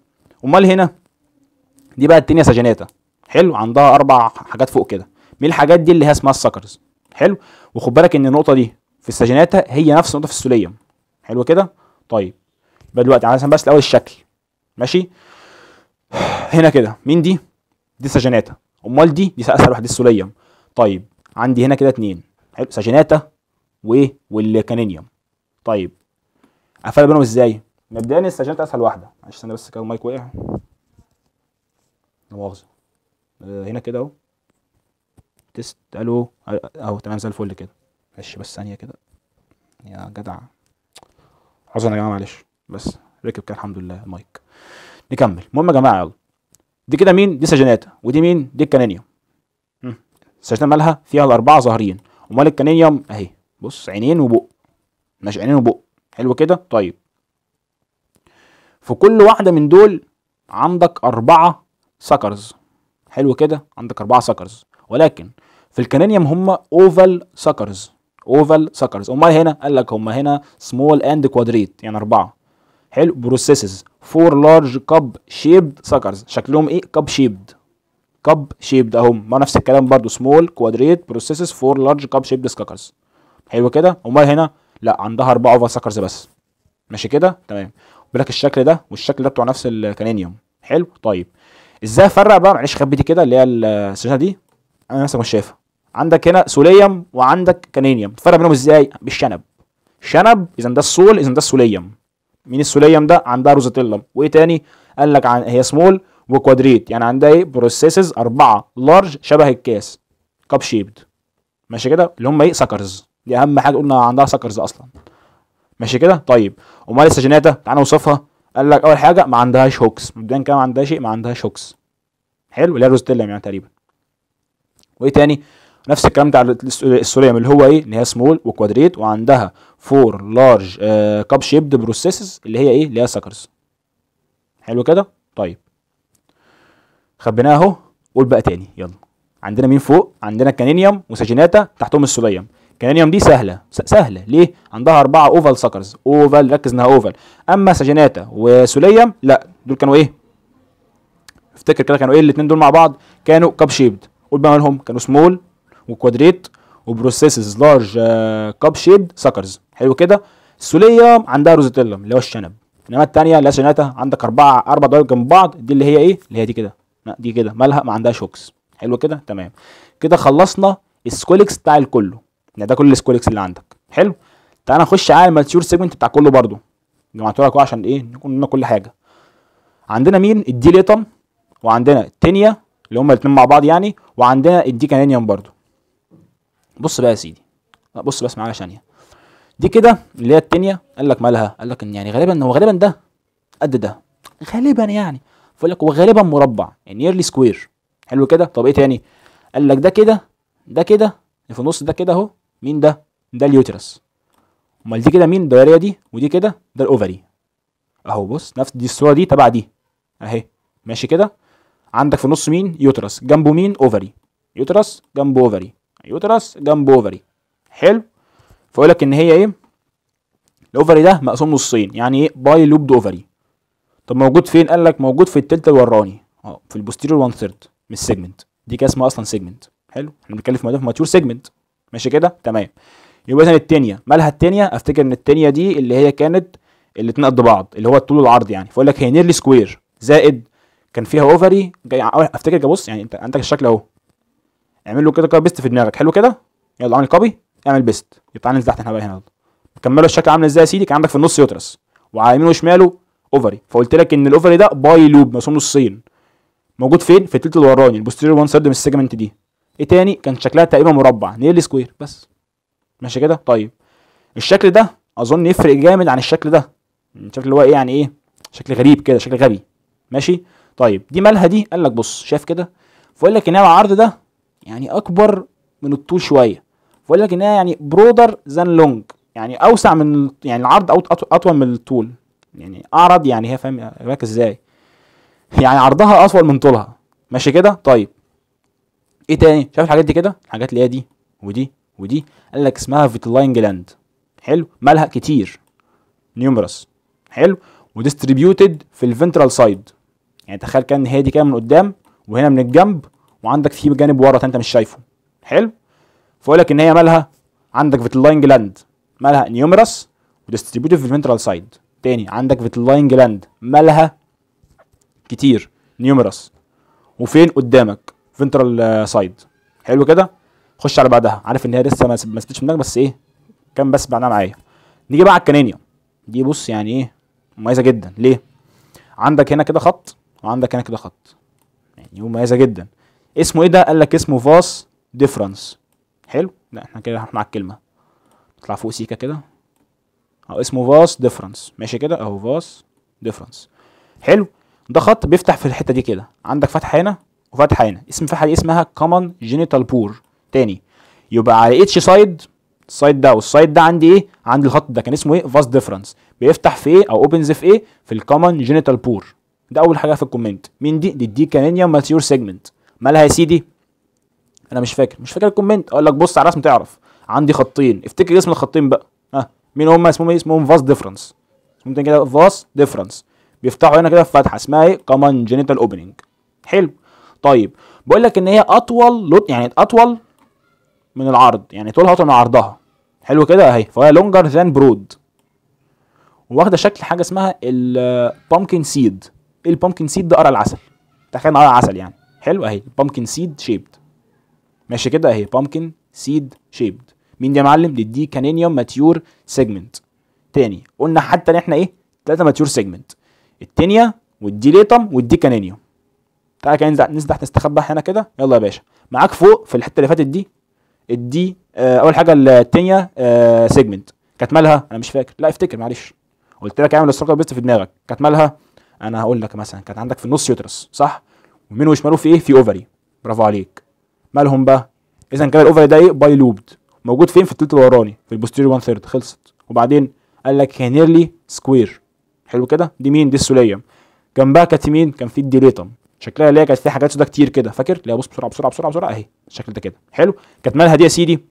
امال هنا دي بقى التينيا ساجيناتا حلو عندها اربع حاجات فوق كده من الحاجات دي اللي هي اسمها السكرز حلو وخد بالك ان النقطه دي في الساجيناتا هي نفس النقطه في السوليم حلو كده طيب يبقى دلوقتي على بس الاول الشكل ماشي هنا كده مين دي دي ساجيناتا امال دي دي اسهل واحده السوليم طيب عندي هنا كده اتنين حلو ساجيناتا وايه والكانينيوم طيب افرق بينهم ازاي مبدئيا الساجيناتا اسهل واحده معلش استنى بس كده المايك وقع لا مؤاخذة آه، هنا كده اهو تيست الو اهو تمام زي الفل كده معلش بس ثانية كده يا جدع عذرا يا جماعة معلش بس ركب كده الحمد لله المايك نكمل المهم يا جماعة يلا دي كده مين دي سجناتا ودي مين دي الكانينيوم السجنة مالها فيها الأربعة ظاهرين أمال الكانينيوم أهي بص عينين وبق ماشي عينين وبق حلو كده طيب في كل واحدة من دول عندك أربعة سكرز حلو كده عندك اربعه سكرز ولكن في الكانينيوم هم اوفال سكرز اوفال سكرز امال هنا قال لك هم هنا سمول اند كوادريت يعني اربعه حلو بروسيسز فور لارج كاب شيبد سكرز شكلهم ايه كاب شيبد كاب شيبد اهم ما نفس الكلام برضو سمول كوادريت بروسيسز فور لارج كاب شيبد سكرز حلو كده امال هنا لا عندها اربعه اوفال سكرز بس ماشي كده تمام لك الشكل ده والشكل ده بتوع نفس الكانينيوم حلو طيب ازاي افرق بقى معلش خبيتي كده اللي هي السنه دي انا مثلا مش شايفها عندك هنا سوليوم وعندك كانينيوم تفرق بينهم ازاي بالشنب شنب اذا ده السول اذا ده السوليوم مين السوليوم ده عندها روزاتيلا وايه تاني قال لك عن هي سمول وكوادريت يعني عندها ايه بروسيسز اربعه لارج شبه الكاس كاب شيبد ماشي كده اللي هم ايه سكرز دي اهم حاجه قلنا عندها سكرز اصلا ماشي كده طيب امال السجناتا تعالى نوصفها قال لك اول حاجه ما عندهاش هوكس مبدئيا كان ما عندهاش ما عندهاش هوكس حلو اللي هي روزتيلا يعني تقريبا وايه تاني نفس الكلام بتاع السوليم اللي هو ايه ان هي سمول وكوادريت وعندها فور لارج كاب شيبد بروسيسز اللي هي ايه اللي هي سكرز حلو كده طيب خبيناها اهو قول بقى تاني يلا عندنا مين فوق عندنا كانينيوم وساجيناتا تحتهم السوليم كرانيوم دي سهله سهله ليه عندها اربعه اوفال سكرز اوفال ركز انها اوفال اما ساجيناتا وسليم لا دول كانوا ايه افتكر كده كانوا ايه الاثنين دول مع بعض كانوا كاب شيبد قول بقى مالهم كانوا سمول وكوادريت وبروسيسز لارج كاب شيبد سكرز حلو كده سليم عندها روزيتيلم اللي هو الشنب انما الثانيه لا سجناتا عندك اربعه اربع دول جنب بعض دي اللي هي ايه اللي هي دي كده لا دي كده مالها ما عندهاش هوكس حلو كده تمام كده خلصنا السكوليكس بتاع الكله يعني ده كل السكولكس اللي عندك حلو تعالى نخش على الماتيور سيجمنت بتاع كله برضو جمعته لك عشان ايه نكون قلنا كل حاجه عندنا مين الدي ليتم وعندنا التانية اللي هما الاثنين مع بعض يعني وعندنا الدي كانينيوم برضو بص بقى يا سيدي بص بس معايا ثانيه دي كده اللي هي التانية قال لك مالها قال لك ان يعني غالبا هو غالبا ده قد ده غالبا يعني فقول لك هو غالبا مربع يعني نيرلي سكوير حلو كده طب ايه تاني قال لك ده كده ده كده في النص ده كده اهو مين ده ده اليوترس امال دي كده مين الدوائريه دي ودي كده ده الاوفري اهو بص نفس دي الصوره دي تبع دي اهي ماشي كده عندك في النص مين يوترس جنبه مين اوفري يوترس جنبه اوفري يوترس جنبه اوفري حلو فاقول لك ان هي ايه الاوفري ده مقسوم نصين يعني ايه باي لوبد اوفري طب موجود فين قال لك موجود في التلت الوراني اه في البوستيريور 1 ثيرد مش سيجمنت دي كده اسمها اصلا سيجمنت حلو احنا بنتكلم في موضوع ماتيور سيجمنت ماشي كده تمام يبقى اذا التانيه مالها التانيه افتكر ان التانيه دي اللي هي كانت الاتنين قد بعض اللي هو الطول والعرض يعني فاقول لك هي نيرلي سكوير زائد كان فيها اوفري جاي افتكر بص يعني انت عندك الشكل اهو اعمل له كده كده بيست في دماغك حلو كده يلا اعمل كوبي اعمل بيست يبقى عامل تحت احنا بقى هنا كملوا الشكل عامل ازاي يا سيدي كان عندك في النص يوترس وعلى يمينه وشماله اوفري فقلت لك ان الاوفري ده باي لوب مقسوم نصين موجود فين في التلت الوراني البوستيريور وان سيرد من السيجمنت دي ايه تاني كان شكلها تقريبا مربع نيل سكوير بس ماشي كده طيب الشكل ده اظن يفرق جامد عن الشكل ده الشكل اللي هو ايه يعني ايه شكل غريب كده شكل غبي ماشي طيب دي مالها دي قال لك بص شايف كده فقول لك ان العرض ده يعني اكبر من الطول شويه فقول لك انها يعني برودر ذان لونج يعني اوسع من يعني العرض أو اطول من الطول يعني اعرض يعني هي فاهم ازاي يعني عرضها اطول من طولها ماشي كده طيب ايه تاني شايف الحاجات دي كده الحاجات اللي هي دي ودي ودي قال لك اسمها فيتلاين جلاند حلو مالها كتير نيومرس حلو وديستريبيوتد في الفنترال سايد يعني تخيل كان هي دي كده من قدام وهنا من الجنب وعندك في جانب ورا انت مش شايفه حلو فاقول لك ان هي مالها عندك فيتلاين جلاند مالها نيومرس وديستريبيوتد في الفنترال سايد تاني عندك فيتلاين جلاند مالها كتير نيومرس وفين قدامك فنترال سايد uh, حلو كده خش على بعدها عارف ان هي لسه ما سبتش منك بس ايه كان بس بعدها معايا نيجي بقى على الكنانيا دي بص يعني ايه مميزه جدا ليه عندك هنا كده خط وعندك هنا كده خط يعني مميزه جدا اسمه ايه ده قال لك اسمه فاس ديفرنس حلو لا احنا كده هنروح مع الكلمه نطلع فوق سيكا كده اهو اسمه فاس ديفرنس ماشي كده اهو فاس ديفرنس حلو ده خط بيفتح في الحته دي كده عندك فتحه هنا وفاتحه هنا اسم في حاجه اسمها common genital بور تاني يبقى على اتش سايد السايد ده والسايد ده عندي ايه عندي الخط ده كان اسمه ايه فاست ديفرنس بيفتح في ايه او اوبنز في ايه في الكومن جينيتال بور ده اول حاجه في الكومنت مين دي دي دي كانينيا ماتيور سيجمنت مالها يا سيدي انا مش فاكر مش فاكر الكومنت اقول لك بص على الرسم تعرف عندي خطين افتكر اسم الخطين بقى ها مين هم اسمهم ايه اسمهم فاست ديفرنس اسمهم تاني كده فاست ديفرنس بيفتحوا هنا كده في فتحه اسمها ايه كومن جينيتال اوبننج حلو طيب بقول لك ان هي اطول لود يعني اطول من العرض يعني طولها اطول من عرضها حلو كده اهي فهي لونجر ذان برود واخده شكل حاجه اسمها البامكن سيد البامكن سيد ده قرع العسل تخيل قرع عسل يعني حلو اهي البامكن سيد شيبد ماشي كده اهي بامكن سيد شيبد مين دي يا معلم دي دي كانينيوم ماتيور سيجمنت تاني قلنا حتى ان احنا ايه ثلاثه ماتيور سيجمنت التانية والدي ليتم والدي كانينيوم تعالى كده ننزل ننزل تحت نستخبى هنا كده يلا يا باشا معاك فوق في الحته اللي فاتت دي الدي آه اول حاجه التانيه آه سيجمنت كانت مالها انا مش فاكر لا افتكر معلش قلت لك اعمل استراكشر بيست في دماغك كانت مالها انا هقول لك مثلا كانت عندك في النص يوترس صح ومين وشماله في ايه في اوفري برافو عليك مالهم بقى اذا كان الاوفري ده ايه باي لوبد موجود فين في التلت الوراني في البوستيريور 1 ثيرد خلصت وبعدين قال لك هي نيرلي سكوير حلو كده دي مين دي السوليه جنبها كانت مين كان في الديليتم شكلها اللي هي كانت فيها حاجات سودا كتير كده فاكر هي بص بسرعه بسرعه بسرعه بسرعه اهي الشكل ده كده حلو كانت مالها دي يا سيدي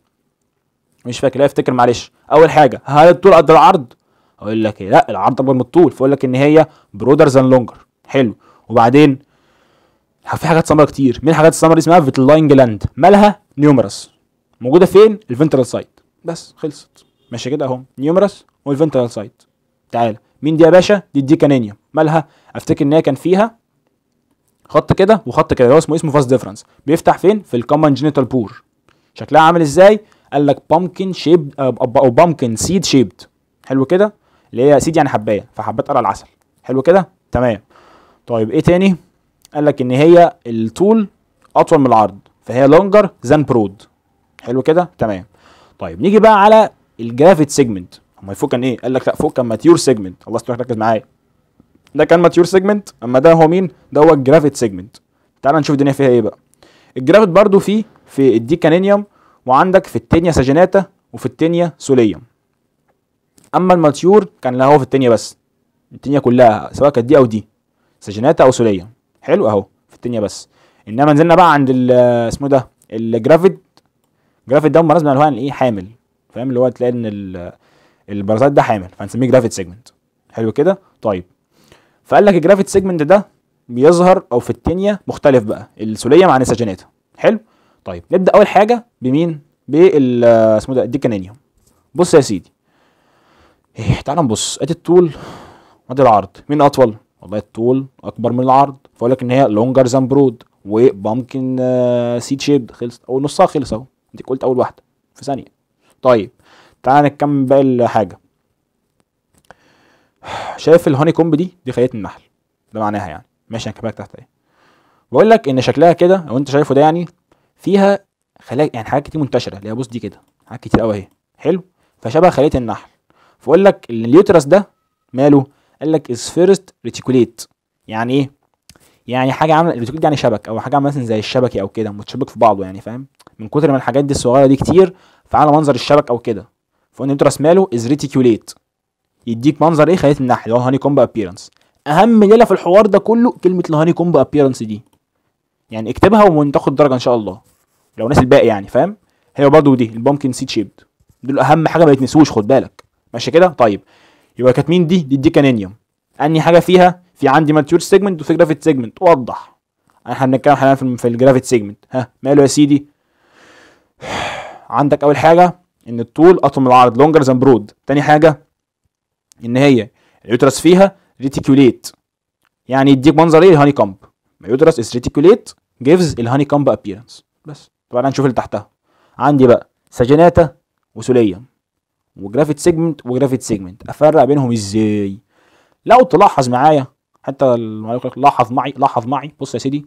مش فاكر لا افتكر معلش اول حاجه هل الطول قد العرض اقول لك ايه لا العرض اكبر من الطول فاقول لك ان هي برودر اند لونجر حلو وبعدين في حاجات سمرا كتير من الحاجات السمرا دي اسمها فيتلاينج لاند مالها نيومرس موجوده فين الفنترال سايت بس خلصت ماشي كده اهو نيومرس والفنترال سايت تعالى مين دي يا باشا دي الديكانينيوم مالها افتكر ان هي كان فيها خط كده وخط كده اللي هو اسمه اسمه فاست ديفرنس بيفتح فين في الكومن جينيتال بور شكلها عامل ازاي قال لك بامكن آه، شيب او بامكن سيد شيبد حلو كده اللي هي سيد يعني حبايه فحبات قرع العسل حلو كده تمام طيب ايه تاني قال لك ان هي الطول اطول من العرض فهي لونجر ذان برود حلو كده تمام طيب نيجي بقى على الجرافيت سيجمنت هم فوق كان ايه قال لك لا فوق كان ماتيور سيجمنت الله يستر ركز معايا ده كان ماتيور سيجمنت اما ده هو مين ده هو الجرافيت سيجمنت تعال نشوف الدنيا فيها ايه بقى الجرافيت برضو فيه في الديكانينيوم وعندك في التينيا ساجيناتا وفي التينيا سوليوم اما الماتيور كان لا هو في التينيا بس التينيا كلها سواء كانت دي او دي ساجيناتا او سوليوم حلو اهو في التينيا بس انما نزلنا بقى عند اسمه ده الجرافيت الجرافيت ده مرض من انواع يعني ايه حامل فاهم اللي هو تلاقي ان البارازيت ده حامل فهنسميه جرافيت سيجمنت حلو كده طيب فقال لك الجرافيت سيجمنت ده بيظهر او في التينيا مختلف بقى السوليه مع نساجيناتها حلو طيب نبدا اول حاجه بمين بال اسمه ده الديكانينيوم بص يا سيدي إيه تعال نبص ادي الطول وادي العرض مين اطول والله الطول اكبر من العرض فاقول لك ان هي لونجر ذان برود وبامكن سيد شيب خلصت او نصها خلص اهو انت قلت اول واحده في ثانيه طيب تعال نكمل باقي الحاجه شايف الهوني كومب دي دي خليه النحل ده معناها يعني ماشي هنكملك تحت ايه بقول لك ان شكلها كده او انت شايفه ده يعني فيها خلايا يعني حاجات كتير منتشره اللي هي بص دي كده حاجات كتير قوي اهي حلو فشبه خليه النحل فقول لك اليوترس ده ماله قال لك از فيرست ريتيكوليت يعني ايه يعني حاجه عامله الريتيكوليت يعني شبك او حاجه عامله مثلا زي الشبكي او كده متشبك في بعضه يعني فاهم من كتر ما الحاجات دي الصغيره دي كتير فعلى منظر الشبك او كده فقلنا اليوترس ماله از ريتيكوليت يديك منظر ايه خليط النحل اللي هو هاني كومب ابييرنس اهم ليله في الحوار ده كله كلمه الهاني كومب ابييرنس دي يعني اكتبها وتاخد درجه ان شاء الله لو الناس الباقي يعني فاهم هي برضه دي البامكن سيت شيبد دول اهم حاجه ما يتنسوش خد بالك ماشي كده طيب يبقى كانت مين دي دي دي كانينيوم اني حاجه فيها في عندي ماتيور سيجمنت وفي جرافيت سيجمنت وضح احنا بنتكلم حاليا في, في الجرافيت سيجمنت ها ماله يا سيدي <sighs> عندك اول حاجه ان الطول اطول من العرض لونجر ذان برود تاني حاجه ان هي اليوترس فيها ريتيكوليت يعني يديك منظر ايه الهاني كامب ما يوترس از ريتيكوليت جيفز الهاني كامب ابييرنس بس طبعا هنشوف اللي تحتها عندي بقى ساجيناتا وسوليا وجرافيت سيجمنت وجرافيت سيجمنت افرق بينهم ازاي لو تلاحظ معايا حتى لاحظ معي لاحظ معي بص يا سيدي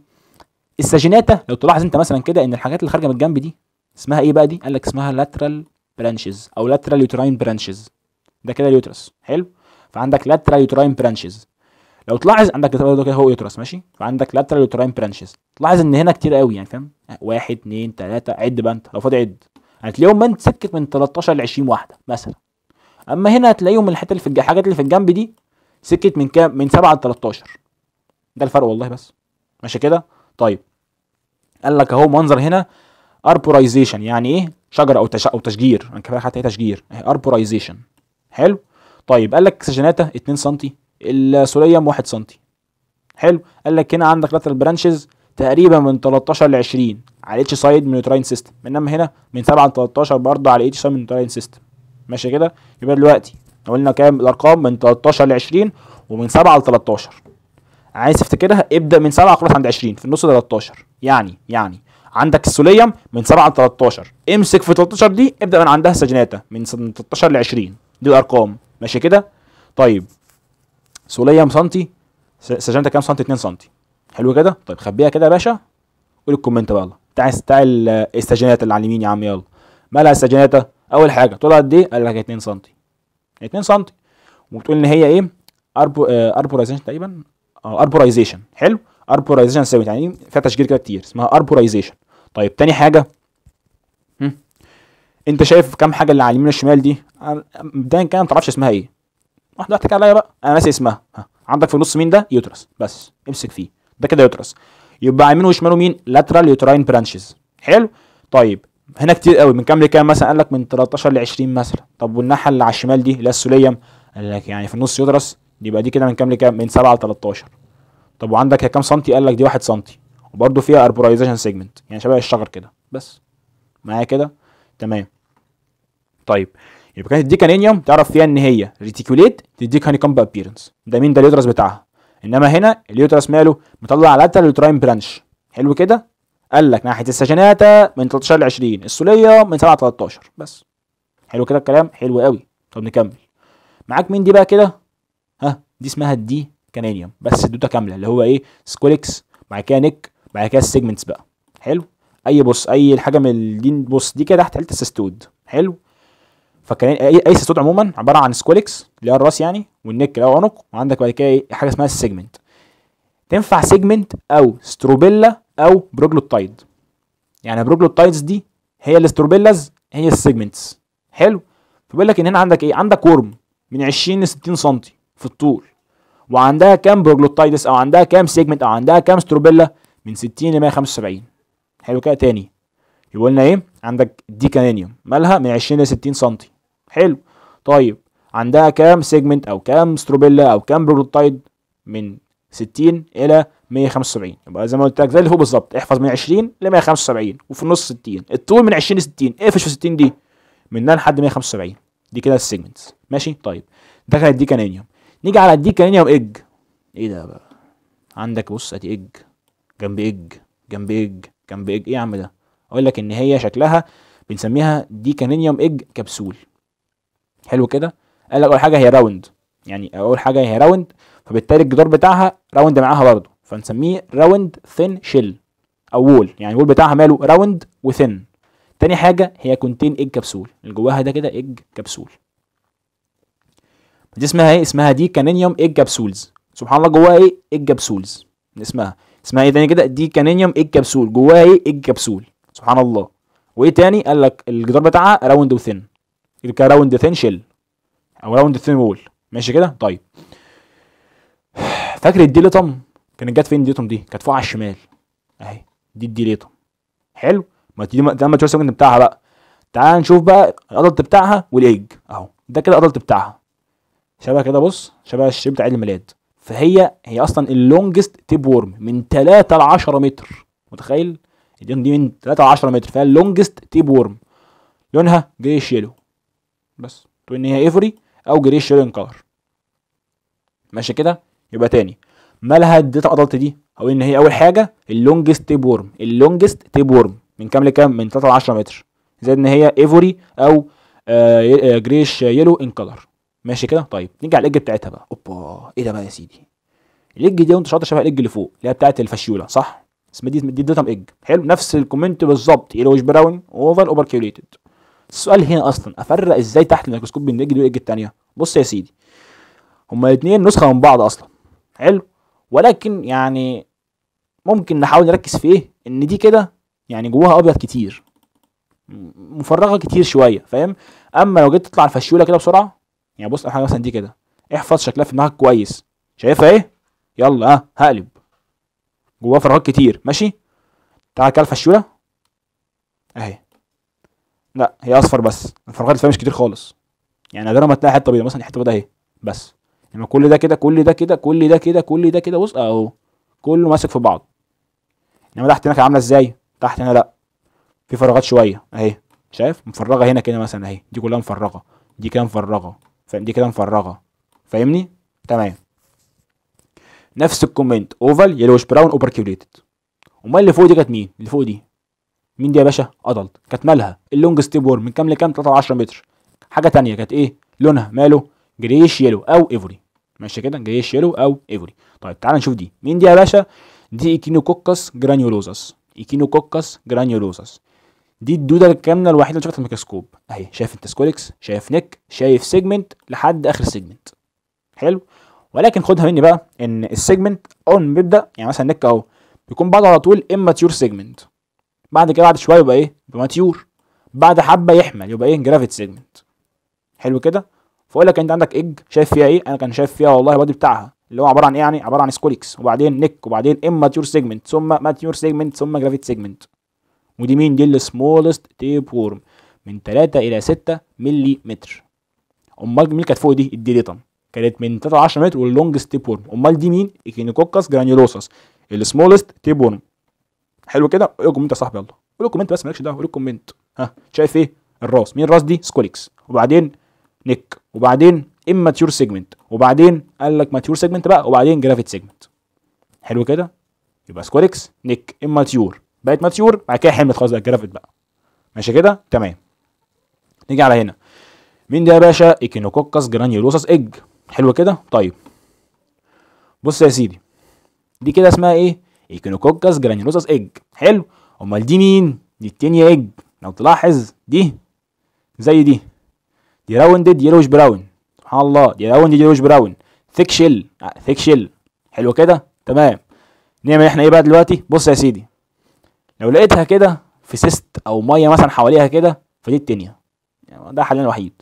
الساجيناتا لو تلاحظ انت مثلا كده ان الحاجات اللي خارجه من الجنب دي اسمها ايه بقى دي قال لك اسمها لاترال برانشز او لاترال يوتراين برانشز ده كده اليوترس حلو فعندك لاترال يوتراين برانشز لو تلاحظ عندك ده كده هو يوترس ماشي فعندك لاترال يوتراين برانشز تلاحظ ان هنا كتير قوي يعني فاهم واحد اثنين ثلاثه عد بقى انت لو فاضي عد هتلاقيهم يعني من سكت من 13 ل 20 واحده مثلا اما هنا هتلاقيهم الحته اللي في الحاجات اللي في الجنب دي سكت من كام من 7 ل 13 ده الفرق والله بس ماشي كده طيب قال لك اهو منظر هنا اربورايزيشن يعني ايه شجره او او تشجير انا يعني كمان حتى ايه تشجير اربورايزيشن حلو طيب قال لك سجناتا 2 سم السوليوم 1 سم حلو قال لك هنا عندك لاترال برانشز تقريبا من 13 ل 20 على اتش سايد من نيوتراين سيستم انما هنا من 7 ل 13 برضه على اتش سايد من نيوتراين سيستم ماشي كده يبقى دلوقتي قلنا كام الارقام من 13 ل 20 ومن 7 ل 13 عايز تفتكرها ابدا من 7 خلاص عند 20 في النص 13 يعني يعني عندك السوليوم من 7 ل 13 امسك في 13 دي ابدا من عندها سجناتا من 13 ل 20 دي الارقام ماشي كده طيب سوليه سنتي سجنتها كام سنتي 2 سنتي حلو كده طيب خبيها كده يا باشا قول الكومنت بقى يلا تعال تعال السجنات اللي على اليمين يا عم يلا مالها السجنات اول حاجه طلعت قد ايه قال لك 2 سنتي 2 سنتي وبتقول ان هي ايه أربو اربورايزيشن آه، تقريبا اه اربورايزيشن حلو اربورايزيشن ساوي يعني فيها تشجير كده كتير اسمها اربورايزيشن طيب تاني حاجه انت شايف كام حاجه اللي على اليمين والشمال دي مبدئيا كده ما تعرفش اسمها ايه واحده واحده عليا بقى انا ناسي اسمها ها. عندك في النص مين ده يوترس بس امسك فيه ده كده يوترس يبقى اليمين وشماله مين لاترال يوتراين برانشز حلو طيب هنا كتير قوي من كام لكام مثلا قال لك من 13 ل 20 مثلا طب والناحيه اللي على الشمال دي اللي هي السوليم قال لك يعني في النص يدرس يبقى دي كده من كام لكام من 7 ل 13 طب وعندك هي كام سنتي قال لك دي 1 سنتي وبرده فيها اربورايزيشن سيجمنت يعني شبه الشجر كده بس معايا كده تمام طيب يبقى يعني كانت تديك كانينيوم تعرف فيها ان هي ريتيكوليت تديك هاني كامب ابييرنس ده مين ده اليوترس بتاعها انما هنا اليوترس ماله مطلع لاتر اليوتراين برانش حلو كده قال لك ناحيه السجناتا من 13 ل 20 السوليه من 7 ل 13 بس حلو كده الكلام حلو قوي طب نكمل معاك مين دي بقى كده ها دي اسمها الدي كانينيوم بس الدوته كامله اللي هو ايه سكوليكس مع كده نيك مع كده السيجمنتس بقى حلو اي بص اي حاجه من الدين بص دي كده تحت حته السستود حلو فكان اي سيستود عموما عباره عن سكوليكس اللي هي الراس يعني والنك اللي هو عنق وعندك بعد كده ايه حاجه اسمها السيجمنت تنفع سيجمنت او ستروبيلا او بروجلوتايد يعني بروجلوتايدز دي هي الاستروبيلاز هي السيجمنتس حلو فبيقول لك ان هنا عندك ايه عندك ورم من 20 ل 60 سم في الطول وعندها كام بروجلوتايدس او عندها كام سيجمنت او عندها كام ستروبيلا من 60 ل 175 حلو كده تاني يبقى لنا ايه عندك ديكانينيوم مالها من 20 ل 60 سم حلو طيب عندها كام سيجمنت او كام ستروبيلا او كام بروتايد من 60 الى 175 يبقى زي ما قلت لك زي اللي هو بالظبط احفظ من 20 ل 175 وفي النص 60 الطول من 20 ل 60 اقفش في 60 دي منها لحد 175 دي كده السيجمنتس ماشي طيب ده دي كانينيوم نيجي على كانينيوم ايج ايه ده بقى عندك بص ادي ايج جنب ايج جنب ايج جنب ايج ايه يا عم ده اقول لك ان هي شكلها بنسميها دي كانينيوم ايج كبسول حلو كده قال لك اول حاجه هي راوند يعني اول حاجه هي راوند فبالتالي الجدار بتاعها راوند معاها برضه فنسميه راوند ثين شيل او وول يعني الوول بتاعها ماله راوند وثين تاني حاجه هي كونتين ايج كبسول اللي جواها ده كده ايج كبسول دي اسمها ايه اسمها دي كانينيوم ايج كبسولز سبحان الله جواها ايه ايج كبسولز اسمها اسمها ايه تاني كده دي كانينيوم ايج كبسول جواها ايه ايج كبسول سبحان الله وايه تاني قال لك الجدار بتاعها راوند وثين يبقى كده راوند ثين شيل او راوند ثين وول ماشي كده طيب فاكر الديليتم كانت جت فين الديليتم دي كانت فوق على الشمال اهي دي الديليتم حلو ما دي لما تشوف السكند بتاعها بقى تعال نشوف بقى الادلت بتاعها والايج اهو ده كده الادلت بتاعها شبه كده بص شبه الشيب بتاع عيد الميلاد فهي هي اصلا اللونجست تيب وورم من 3 ل 10 متر متخيل دي من 3 ل 10 متر فهي اللونجست تيب وورم لونها جيش يلو بس تو ان هي ايفوري او جري شيرين كلر ماشي كده يبقى تاني مالها الداتا ادلت دي او ان هي اول حاجه اللونجست تيب ورم اللونجست تيب ورم من كام لكام من 3 ل 10 متر زائد ان هي ايفوري او آه جريش يلو ان كلر ماشي كده طيب نيجي على الاج بتاعتها بقى اوبا ايه ده بقى يا سيدي الاج دي وانت شاطر شبه الاج اللي فوق اللي هي بتاعت الفشيوله صح اسمها دي دي داتا ايدج حلو نفس الكومنت بالظبط يلوش براون اوفر كيوليتد السؤال هنا اصلا افرق ازاي تحت الميكروسكوب بين دي والايد الثانيه بص يا سيدي هما الاثنين نسخه من بعض اصلا حلو ولكن يعني ممكن نحاول نركز في ايه ان دي كده يعني جواها ابيض كتير مفرغه كتير شويه فاهم اما لو جيت تطلع الفشيوله كده بسرعه يعني بص حاجه مثلا دي كده احفظ شكلها في دماغك كويس شايفها ايه يلا ها هقلب جواها فراغات كتير ماشي تعال كده الفشوله اهي لا هي اصفر بس الفراغات اللي فيها مش كتير خالص يعني نادرا ما تلاقي حته بيضاء مثلا الحته بيضاء اهي بس انما يعني كل ده كده كل ده كده كل ده كده كل ده كده بص اهو كله ماسك في بعض انما يعني تحت هناك عامله ازاي تحت هنا لا في فراغات شويه اهي شايف مفرغه هنا كده مثلا اهي دي كلها مفرغه دي كده مفرغه فاهم دي كده مفرغه فاهمني تمام نفس الكومنت اوفال يلوش براون اوبر كيوليتد امال اللي فوق دي كانت مين اللي فوق دي مين دي يا باشا ادلت كانت مالها اللونج ستيب وورم من كام لكام 3 ل 10 متر حاجه ثانيه كانت ايه لونها ماله جريش يلو او ايفوري ماشي كده جريش يلو او ايفوري طيب تعال نشوف دي مين دي يا باشا دي ايكينوكوكس جرانيولوزاس ايكينوكوكس جرانيولوزاس دي الدوده الكامله الوحيده اللي شفتها في الميكروسكوب اهي شايف التسكوليكس شايف نك شايف سيجمنت لحد اخر سيجمنت حلو ولكن خدها مني بقى ان السيجمنت اول ما بيبدا يعني مثلا نك اهو بيكون بعده على طول تيور سيجمنت بعد كده بعد شويه يبقى ايه يبقى ماتيور بعد حبه يحمل يبقى ايه جرافيت سيجمنت حلو كده فاقول لك انت عندك ايج شايف فيها ايه انا كان شايف فيها والله البادي بتاعها اللي هو عباره عن ايه يعني عباره عن سكوليكس وبعدين نيك وبعدين ام ماتيور سيجمنت ثم ماتيور سيجمنت ثم جرافيت سيجمنت ودي مين دي السمولست تيب وورم من 3 الى 6 ملي متر امال مين كانت فوق دي الديليتم كانت من 3 ل 10 متر واللونجست تيب وورم امال دي مين الكينيكوكس جرانيولوسس السمولست تيب وورم حلو كده قول لكم انت يا صاحبي يلا قول لكم انت بس مالكش دعوه قول لكم انت ها شايف ايه الراس مين الراس دي سكوليكس وبعدين نيك وبعدين اماتيور سيجمنت وبعدين قال لك ماتيور سيجمنت بقى وبعدين جرافيت سيجمنت حلو كده يبقى سكوليكس نيك اماتيور بقت ماتيور بعد كده حلمت خلاص بقى الجرافيت بقى ماشي كده تمام نيجي على هنا مين ده يا باشا ايكينوكوكس جرانيولوسس ايج حلو كده طيب بص يا سيدي دي كده اسمها ايه ايكينوكوكس جرانيولوسس ايج حلو امال دي مين دي التانية ايج لو تلاحظ دي زي دي دي راوندد يلوش براون سبحان الله دي راوندد يلوش براون ثيك شيل آه، ثيك شيل حلو كده تمام نعمل احنا ايه بقى دلوقتي بص يا سيدي لو لقيتها كده في سيست او ميه مثلا حواليها كده فدي التانية يعني ده حلنا الوحيد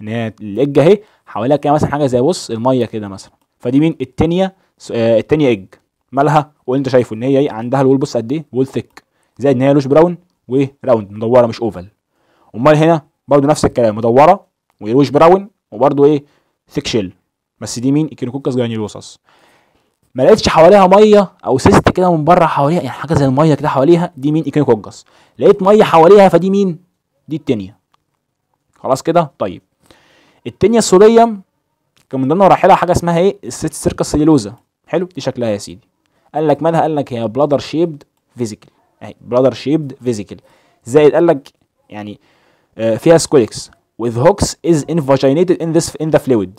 ان هي الاج اهي حواليها كده مثلا حاجه زي بص الميه كده مثلا فدي مين التانية آه، التانية اج مالها وانت شايفه ان هي عندها الول بص قد ايه وول ثيك زائد ان هي لوش براون وراوند مدوره مش اوفال امال هنا برضه نفس الكلام مدوره ولوش براون وبرضه ايه ثيك شيل بس دي مين اكينوكوكس جرانيولوسس ما لقيتش حواليها ميه او سيست كده من بره حواليها يعني حاجه زي الميه كده حواليها دي مين ايكينوكوجس لقيت ميه حواليها فدي مين دي التانية خلاص كده طيب التانية السوليه كان من ضمن راحلها حاجه اسمها ايه الست سيركا سيلوزا حلو دي شكلها يا سيدي قال لك مالها قال لك هي بلادر شيبد فيزيكال اهي بلادر شيبد فيزيكال زائد قال لك يعني آه، فيها سكوليكس with hooks is invaginated in this in the fluid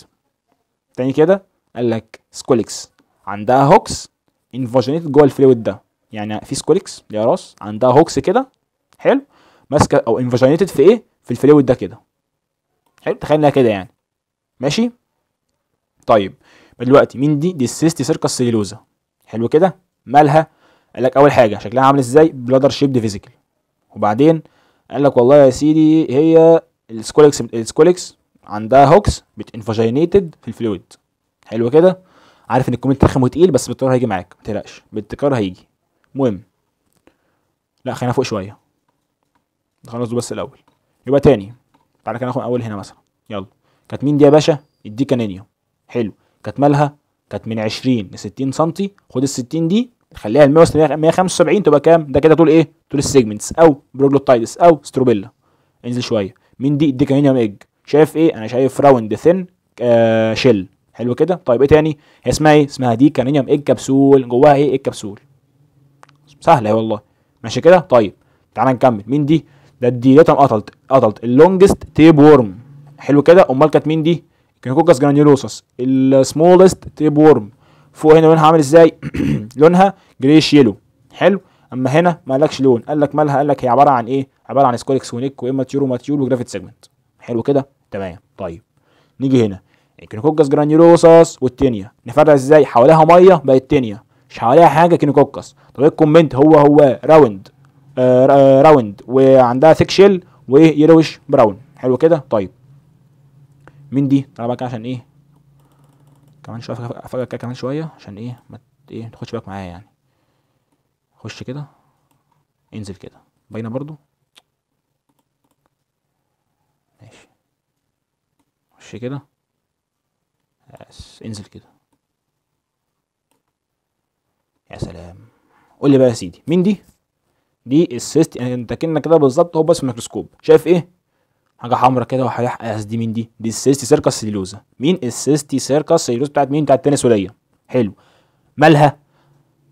تاني كده قال لك سكوليكس عندها هوكس انفاجينيتد جوه الفلويد ده يعني في سكوليكس ليها راس عندها هوكس كده حلو ماسكه او انفاجينيتد في ايه في الفلويد ده كده حلو تخيل انها كده يعني ماشي طيب دلوقتي مين دي دي السيستي سيركس سيلوزا حلو كده مالها قال لك اول حاجه شكلها عامل ازاي بلادر شيبد فيزيكال وبعدين قال لك والله يا سيدي هي السكوليكس السكوليكس عندها هوكس بتنفاجينيتد في الفلويد حلو كده عارف ان الكومنت رخم وتقيل بس بالتكرار هيجي معاك ما تقلقش بالتكرار هيجي المهم لا خلينا فوق شويه نخلص بس الاول يبقى تاني تعالى كده ناخد اول هنا مثلا يلا كانت مين دي يا باشا الديكانينيوم حلو كانت مالها كانت من 20 ل 60 سم خد ال 60 دي خليها ال 175 تبقى كام ده كده طول ايه طول السيجمنتس او بروجلوتايدس او ستروبيلا انزل شويه مين دي الديكانيوم ايج شايف ايه انا شايف راوند ثين آه شيل حلو كده طيب ايه تاني هي اسمها ايه اسمها دي كانينيوم ايج كبسول جواها ايه الكبسول سهله والله ماشي كده طيب تعالى نكمل مين دي ده الديلاتم ادلت ادلت اللونجست تيب ورم حلو كده امال كانت مين دي كينكوكاس جرانيولوسس السمولست تيب وورم فوق هنا لونها عامل ازاي <clears throat> لونها جريش يلو حلو اما هنا ما قالكش لون قال لك مالها قال لك هي عباره عن ايه عباره عن سكوليكس ونيك واماتيور وماتيور وجرافيت سيجمنت حلو كده تمام طيب نيجي هنا يعني كينوكوكس جرانيولوسس والتينيا نفرق ازاي حواليها ميه بقت تينيا مش حواليها حاجه كينوكوكس طب إيه الكومنت هو هو راوند آه راوند آه، وعندها ثيك شيل ويلوش براون حلو كده طيب مين دي تعالى بقى عشان ايه كمان شويه افاجئك كده كمان شويه عشان ايه ما ايه تاخدش بالك معايا يعني خش كده انزل كده باينه برضو ماشي خش كده بس انزل كده يا سلام قول لي بقى يا سيدي مين دي دي السيست يعني انت كنا كده بالظبط هو بس ميكروسكوب شايف ايه حاجه حمرا كده وهيحقق اس آه، دي مين دي دي السيستي سيركس سيلوزا مين السيستي سيركس سيلوزا بتاعت مين بتاعت التناسليه حلو مالها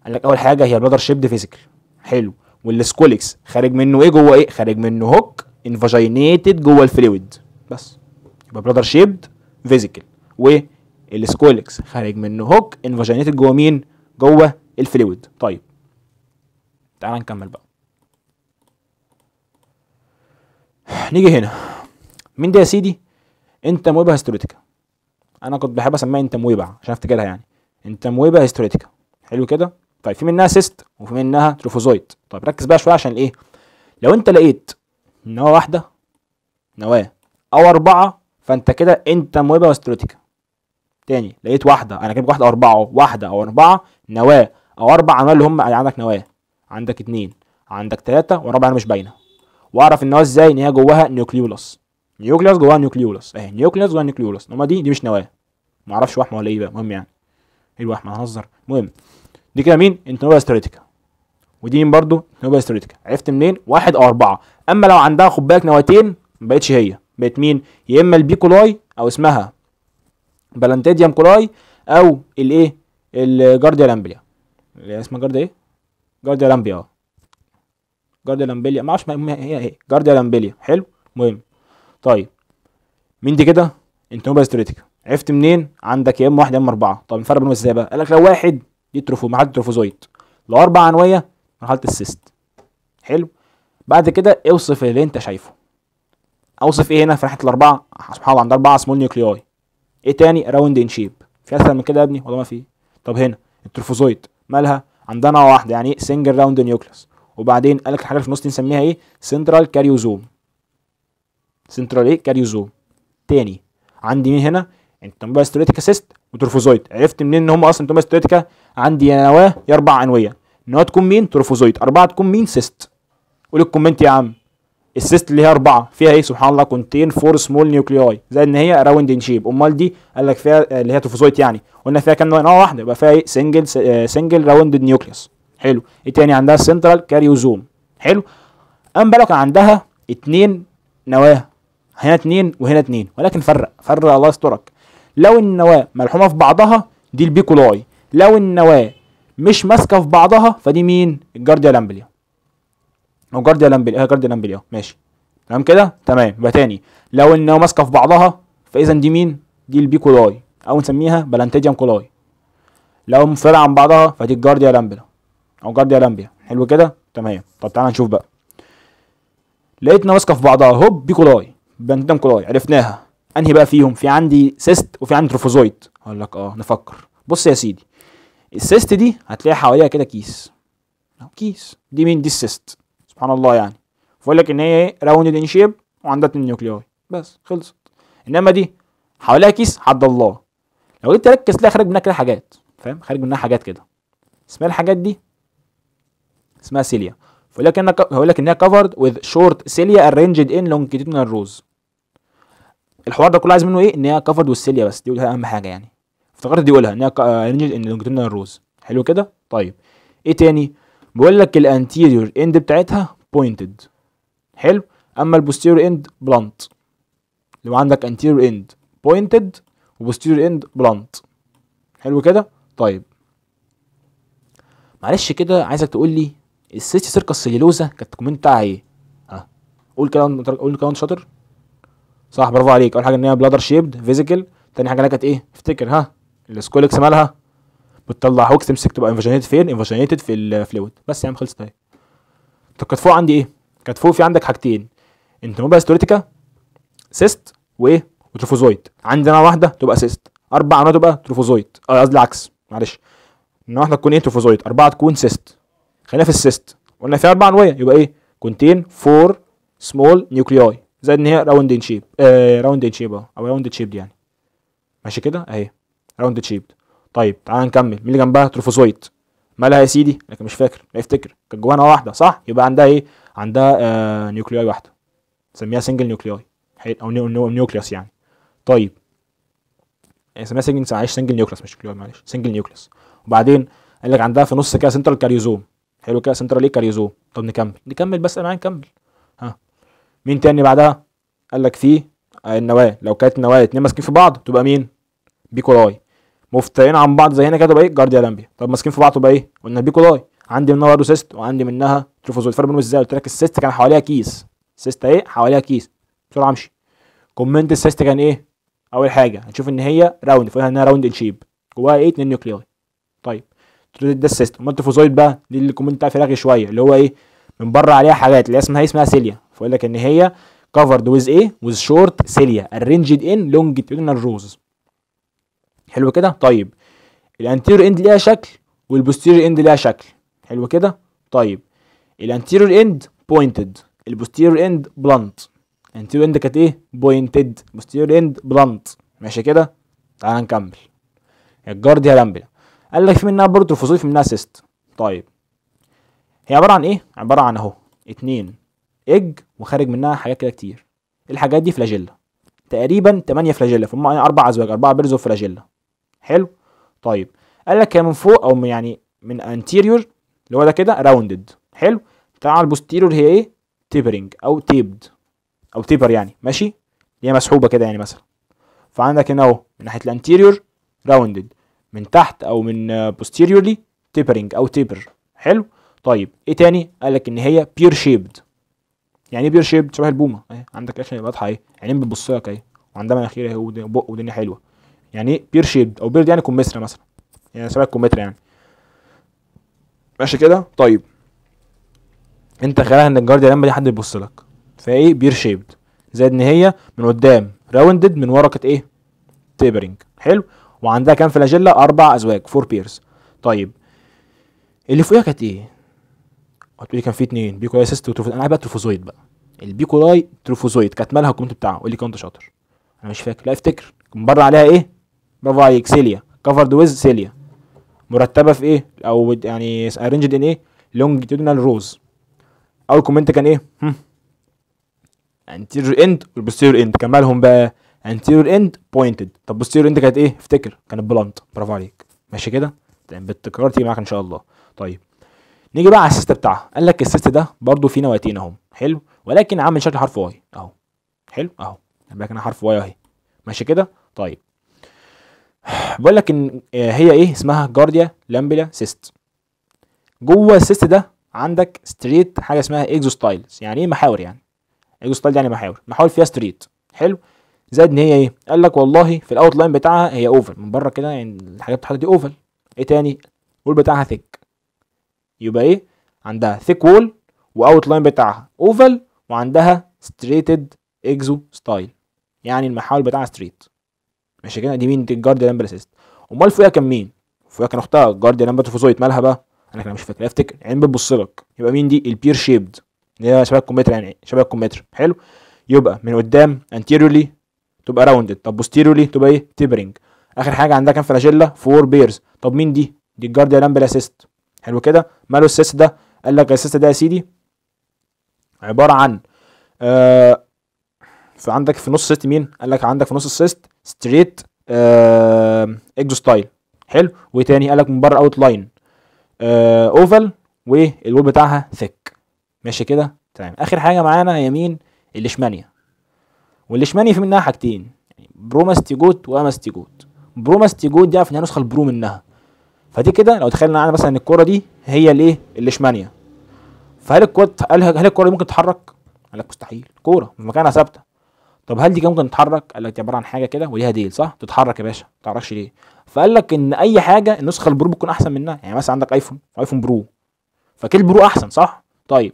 قال لك اول حاجه هي البادر شيبد فيزيكال حلو والسكوليكس خارج منه ايه جوه ايه خارج منه هوك انفاجينيتد جوه الفلويد بس يبقى برادر شيبد فيزيكال والسكوليكس خارج منه هوك انفاجينيتد جوه مين جوه الفلويد طيب تعال نكمل بقى نيجي هنا مين ده يا سيدي انت مويبا هيستوريتيكا. انا كنت بحب اسميها انت مويبا عشان افتكرها يعني انت مويبا هيستوريتيكا. حلو كده طيب في منها سيست وفي منها تروفوزويت طيب ركز بقى شويه عشان الايه لو انت لقيت نواه واحده نواه او اربعه فانت كده انت مويبا هيستوريتيكا. تاني لقيت واحده انا جايب واحده اربعه واحده او اربعه نواه او اربع انواع اللي هم يعني عندك نواه عندك اتنين عندك تلاته والرابعه مش باينه واعرف النواه ازاي ان هي جواها نيوكليولس نيوكليوس جواها نيوكليولس اهي نيوكليوس جواها نيوكليولس هما دي دي مش نواه معرفش وحمه ولا ايه بقى المهم يعني ايه الوحمه هنهزر المهم دي كده مين انتنوبا استريتيكا ودي مين برضو انتنوبا استريتيكا عرفت منين واحد او اربعه اما لو عندها خد بالك نواتين ما بقتش هي بقت مين يا اما البيكولاي او اسمها بلانتيديم كولاي او الايه الجارديا لامبليا اللي اسمها جارديا ايه جارديا لامبيا اه جارديا لامبليا ما اعرفش هي ايه جارديا لامبليا حلو المهم طيب مين دي كده انتوبا هيستوريتيكا عرفت منين عندك يا اما واحد يا اما اربعه طب نفرق بينهم ازاي بقى قال لك لو واحد دي تروفو مرحله تروفوزويت لو اربع انويه مرحله السيست حلو بعد كده اوصف اللي انت شايفه اوصف ايه هنا في ناحيه الاربعه سبحان الله عند اربعه سمول نيوكليوي ايه تاني راوند ان شيب في اكثر من كده يا ابني والله ما في طب هنا التروفوزويت مالها عندنا واحده يعني ايه سنجل راوند نيوكليس وبعدين قال لك الحاجه اللي في النص دي نسميها ايه سنترال كاريوزوم سنترال ايه كاريوزوم تاني عندي مين هنا انتومبا سيست وتروفوزويت عرفت منين ان هم اصلا انتومبا عندي نواه يا اربع انويه نواه تكون مين تروفوزويت اربعه تكون مين سيست قول الكومنت يا عم السيست اللي هي اربعه فيها ايه سبحان الله كونتين فور سمول نيوكليوي زي ان هي راوند ان شيب امال دي قال لك فيها آه، اللي هي تروفوزويت يعني قلنا فيها كام نوع نوع واحده يبقى فيها ايه سنجل سنجل راوند نيوكليوس حلو ايه تاني عندها سنترال كاريوزوم حلو ام بالك عندها اتنين نواه هنا اتنين وهنا اتنين ولكن فرق فرق الله يسترك لو النواه ملحومه في بعضها دي البيكولاي لو النواه مش ماسكه في بعضها فدي مين الجارديا لامبليا او جارديا لامبليا اه جارديا لامبليا ماشي تمام كده تمام يبقى تاني لو النواه ماسكه في بعضها فاذا دي مين دي البيكولاي او نسميها بلانتيجيم كولاي لو مفرقة عن بعضها فدي الجارديا لامبليا او جارديا لامبيا حلو كده تمام طب تعالى نشوف بقى لقيتنا ماسكه في بعضها هوب بيكولاي بنكتم كلاي عرفناها انهي بقى فيهم في عندي سيست وفي عندي تروفوزويد اقول لك اه نفكر بص يا سيدي السيست دي هتلاقي حواليها كده كيس آه، كيس دي مين دي السيست سبحان الله يعني فقول لك ان هي راوندد ان شيب وعندها اتنين نيوكلياي بس خلصت انما دي حواليها كيس حد الله لو جيت تركز تلاقي خارج منها كده حاجات فاهم خارج منها حاجات كده اسمها الحاجات دي اسمها سيليا فيقول لك انها هيقول لك انها كفرد وذ شورت سيليا ارينجد ان لونجيتودنال روز الحوار ده كله عايز منه ايه ان هي كفرد والسيليا بس دي اهم حاجه يعني افتكرت دي يقولها ان هي ارينجد ان لونجيتودنال روز حلو كده طيب ايه تاني بيقول لك الانتيريور اند بتاعتها بوينتد حلو اما البوستيريور اند بلانت لو عندك انتيريور اند بوينتد وبوستيريور اند بلانت حلو كده طيب معلش كده عايزك تقول لي السيستي سيركا السليلوزا كانت كومنت بتاعها ايه؟ ها قول كلام قول كلام شاطر صح برافو عليك اول حاجه ان هي بلادر شيبد فيزيكال تاني حاجه انها كانت ايه؟ افتكر ها السكولكس مالها بتطلع هوكس تمسك تبقى انفاجينيتد فين؟ انفاجينيتد في الفلويد بس يا عم خلصت اهي طب كانت فوق عندي ايه؟ كانت فوق في عندك حاجتين انت موبا ستوريتيكا سيست وايه؟ وتروفوزويد عندي انا واحده تبقى سيست اربع انواع تبقى تروفوزويد اه قصدي العكس معلش ان واحده تكون ايه تروفوزويد اربعه تكون سيست خلينا في السيست قلنا في اربع انويه يبقى ايه كونتين فور سمول نيوكلياي زائد ان هي راوند ان شيب راوند ان شيب او راوند شيب يعني ماشي كده اهي راوند شيب طيب تعال نكمل مين اللي جنبها تروفوزويت مالها يا سيدي لكن مش فاكر لا يفتكر كانت جوانا واحده صح يبقى عندها ايه عندها آه نيوكلياي واحده نسميها سنجل نيوكلياي او نيو نيوكليوس يعني طيب اسمها يعني سنجل معلش سنجل نيوكليوس مش نيوكليوس معلش سنجل نيوكليوس وبعدين قال لك عندها في نص كده سنترال كاريوزوم حلو كده سنترال كاريزو طب نكمل نكمل بس معايا نكمل ها مين تاني بعدها قال لك في آه، النواه لو كانت النواه اتنين ماسكين في بعض تبقى مين بيكولاي مفترين عن بعض زي هنا كده تبقى ايه جارديا لامبيا طب ماسكين في بعض تبقى ايه قلنا بيكولاي عندي منها برضه سيست وعندي منها تروفوزويد الفرق بينهم ازاي قلت لك السيست كان حواليها كيس سيست ايه حواليها كيس بسرعه امشي كومنت السيست كان ايه اول حاجه هنشوف ان هي راوند فقلنا انها راوند شيب جواها ايه اتنين نيوكليوي طيب تريد ده السيستم امال بقى دي اللي الكومنت بتاعي رغي شويه اللي هو ايه من بره عليها حاجات اللي اسمها إيه، اسمها سيليا فيقول لك ان هي كفرد ويز ايه ويز شورت سيليا ارينجد ان لونجيتيودينال روز حلو كده طيب الانتيرور اند ليها شكل والبوستيرور اند ليها شكل حلو كده طيب الانتيرور اند بوينتد البوستيرور اند بلانت الانتيرور اند كانت ايه بوينتد بوستيرور اند بلانت ماشي كده تعال نكمل الجارديا لامبلا قال لك في منها برضه فصول في منها سيست طيب هي عباره عن ايه عباره عن اهو اتنين اج وخارج منها حاجات كده كتير الحاجات دي فلاجيلا تقريبا 8 فلاجيلا فهم يعني اربع ازواج اربعه بيرز اوف فلاجيلا حلو طيب قال لك هي من فوق او يعني من انتيريور اللي هو ده كده راوندد حلو تعال البوستيريور هي ايه تيبرنج او تيبد او تيبر يعني ماشي هي مسحوبه كده يعني مثلا فعندك هنا اهو من ناحيه الانتيريور راوندد من تحت او من آه، posteriorly tapering او taper حلو طيب ايه تاني قال لك ان هي بير شيبد يعني ايه بير شيبد شبه البومه اهي عندك عشان واضحه اهي عينين إيه بتبص لك اهي وعندها مناخير اهي وبق ودنيا حلوه يعني ايه بير شيبد او بيرد يعني كمثره مثلا يعني سمعت كمثره يعني ماشي كده طيب انت خيالها ان الجارديا لما دي حد يبص لك فايه بير شيبد زائد ان هي من قدام راوندد من ورا كانت ايه تيبرنج حلو وعندها كام فلاجيلا اربع ازواج فور بيرز طيب اللي فوقيها كانت ايه هتقولي كان في اتنين بيكولاي سيست وتروفوزويد انا عايز بقى تروفوزويد بقى البيكولاي تروفوزويد كانت مالها الكومنت بتاعه قول لي كنت شاطر انا مش فاكر لا افتكر من بره عليها ايه برافو عليك سيليا كفرد ويز سيليا مرتبه في ايه او يعني ارينجد ان ايه تيودنال روز اول كومنت كان ايه انتيريور اند والبوستيريور اند كان مالهم بقى anterior end pointed طب posterior end كانت ايه افتكر كانت بلانت برافو عليك ماشي كده بالتكرار تيجي معاك ان شاء الله طيب نيجي بقى على السيست بتاعها قال لك السيست ده برضو فيه نواتين اهم حلو ولكن عامل شكل حرف واي اهو حلو اهو يعني بقى حرف واي اهي ماشي كده طيب بقول لك ان آه، هي ايه اسمها جارديا لامبلا سيست جوه السيست ده عندك ستريت حاجه اسمها اكزوستايلز يعني ايه محاور يعني اكزوستايل يعني محاور محاور فيها ستريت حلو زائد ان هي ايه قال لك والله في الاوت لاين بتاعها هي اوفل من بره كده يعني الحاجات بتاعتها دي اوفل ايه تاني الول بتاعها ثيك يبقى ايه عندها ثيك وول واوت لاين بتاعها اوفل وعندها ستريتد اكزو ستايل يعني المحاول بتاعها ستريت ماشي كده دي مين دي الجارديان لامبر اسيست امال فوقيها كان مين فوقيها كان اختها الجارديان لامبر فوزويت مالها بقى انا كان مش فاكر افتكر عين بتبص لك يبقى مين دي البير شيبد اللي هي شبه الكمبيوتر يعني إيه؟ شبه الكمبيوتر حلو يبقى من قدام انتيريورلي تبقى راوندد طب بوستيريولي تبقى ايه تيبرنج اخر حاجه عندها كام فلاجيلا فور بيرز طب مين دي دي الجارديا لامب الاسيست حلو كده ماله السيست ده قال لك السيست ده يا سيدي عباره عن آه فعندك في نص سيست مين قال لك عندك في نص السيست ستريت آه اكزو ستايل حلو وتاني قال لك من بره اوت لاين آه اوفال والوول بتاعها ثيك ماشي كده تمام اخر حاجه معانا يمين الاشمانيا والليشماني في منها حاجتين يعني بروماستيجوت واماستيجوت بروماستيجوت دي عارف ان هي نسخه البرو منها فدي كده لو تخيلنا معانا مثلا ان الكوره دي هي الايه الليشمانيا فهل الكوره هل, هل الكوره دي ممكن تتحرك؟ قال لك مستحيل كوره في مكانها ثابته طب هل دي كده ممكن تتحرك؟ قال لك دي عباره عن حاجه كده وليها ديل صح؟ تتحرك يا باشا ما تعرفش ليه فقال لك ان اي حاجه النسخه البرو بتكون احسن منها يعني مثلا عندك ايفون ايفون برو فكل برو احسن صح؟ طيب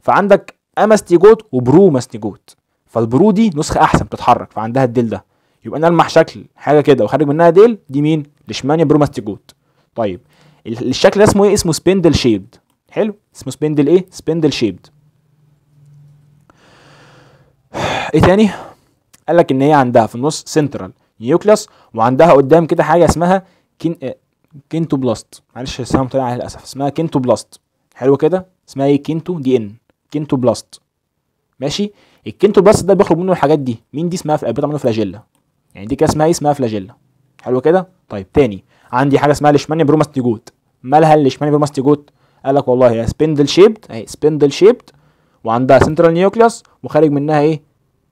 فعندك جوت وبرو جوت فالبرودي نسخه احسن بتتحرك فعندها الديل ده يبقى نلمح شكل حاجه كده وخارج منها ديل دي مين ليشمانيا بروماستيجوت طيب الشكل ده اسمه ايه اسمه سبندل شيبد حلو اسمه سبندل ايه سبندل شيبد ايه تاني قال لك ان هي عندها في النص سنترال نيوكلاس وعندها قدام كده حاجه اسمها كين كينتو بلاست معلش اسمها مطلع للاسف اسمها كينتو بلاست حلو كده اسمها ايه كينتو دي ان كينتو بلاست ماشي بس ده بيخرج منه الحاجات دي مين دي اسمها بيطلع منه فلاجيلا يعني دي كده اسمها ايه اسمها فلاجيلا حلو كده طيب تاني عندي حاجه اسمها الاشمانيا بروماستيجوت مالها الاشمانيا بروماستيجوت قال لك والله هي سبندل شيبت اهي سبندل شيبت وعندها سنترال نيوكليوس وخارج منها ايه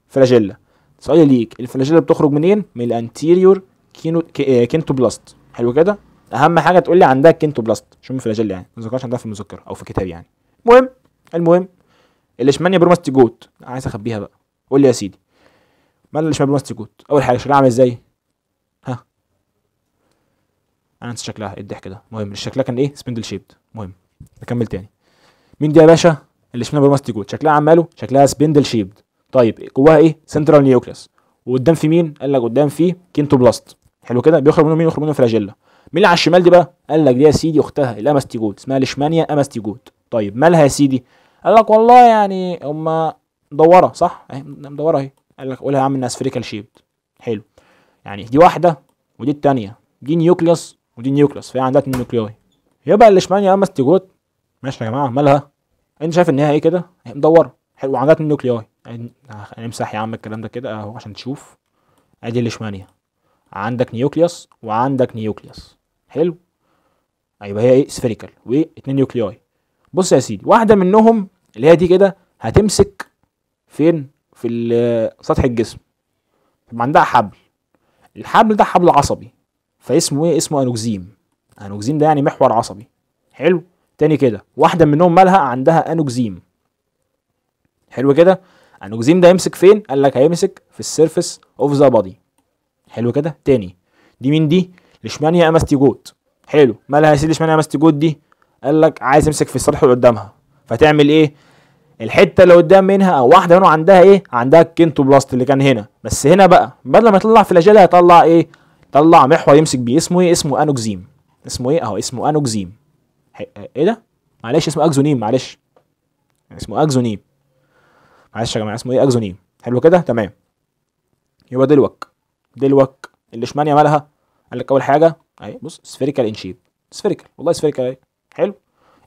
فلاجيلا سؤالي ليك الفلاجيلا بتخرج منين من الانتيريور كينو آه، كينتوبلاست حلو كده اهم حاجه تقول لي عندها بلاست شو فلاجيلا يعني ما ذكرش عندها في المذكره او في كتاب يعني المهم المهم الاشمانيا بروماس تيجوت عايز اخبيها بقى قول لي يا سيدي ما الاشمانيا بروماس تيجوت اول حاجه شكلها عامل ازاي ها انا نسيت شكلها ايه الضحك ده المهم شكلها كان ايه سبندل شيبت المهم نكمل تاني مين دي يا باشا الاشمانيا بروماس تيجوت شكلها عماله شكلها سبندل شيبت طيب جواها ايه سنترال نيوكليس وقدام في مين قال لك قدام في كينتو بلاست حلو كده بيخرج منه مين يخرج منه فلاجيلا مين اللي على الشمال دي بقى قال لك دي يا سيدي اختها الاماستيجوت اسمها ليشمانيا اماستيجوت طيب مالها يا سيدي قال لك والله يعني هم مدوره صح اهي مدوره اهي قال لك قولها يا عم الناس فريكال شيبد حلو يعني دي واحده ودي الثانيه دي نيوكليوس ودي نيوكليوس فهي عندها اثنين نيوكليوي يبقى الاشمعنى اما استيجوت ماشي يا جماعه مالها انت شايف ان هي ايه كده هي إيه، مدوره حلو وعندها نيوكليوي آه، يعني امسح يا عم الكلام ده كده اهو عشان تشوف ادي الاشمعنى عندك نيوكليوس وعندك نيوكليوس حلو ايوه هي ايه سفيريكال واثنين نيوكليوي بص يا سيدي واحده منهم اللي هي دي كده هتمسك فين في سطح الجسم طب عندها حبل الحبل ده حبل عصبي فاسمه ايه اسمه انوكزيم انوكزيم ده يعني محور عصبي حلو تاني كده واحده منهم مالها عندها انوكزيم حلو كده انوكزيم ده يمسك فين قال لك هيمسك في السيرفس اوف ذا بادي حلو كده تاني دي مين دي ليشمانيا امستيجوت حلو مالها يا سيدي ليشمانيا امستيجوت دي قال لك عايز امسك في السطح اللي قدامها فتعمل ايه الحته اللي قدام منها او واحده منهم عندها ايه عندها الكنتو بلاست اللي كان هنا بس هنا بقى بدل ما يطلع في الاجيال هيطلع ايه طلع محور يمسك بيه اسمه ايه اسمه انوكزيم اسمه ايه اهو اسمه انوكزيم ايه ده معلش اسمه اكزونيم معلش يعني اسمه اكزونيم معلش يا جماعه اسمه ايه اكزونيم حلو كده تمام يبقى دلوك دلوك الاشمعنى مالها قال لك اول حاجه اهي بص سفيريكال ان شيب سفيريكال والله سفيريكال ايه حلو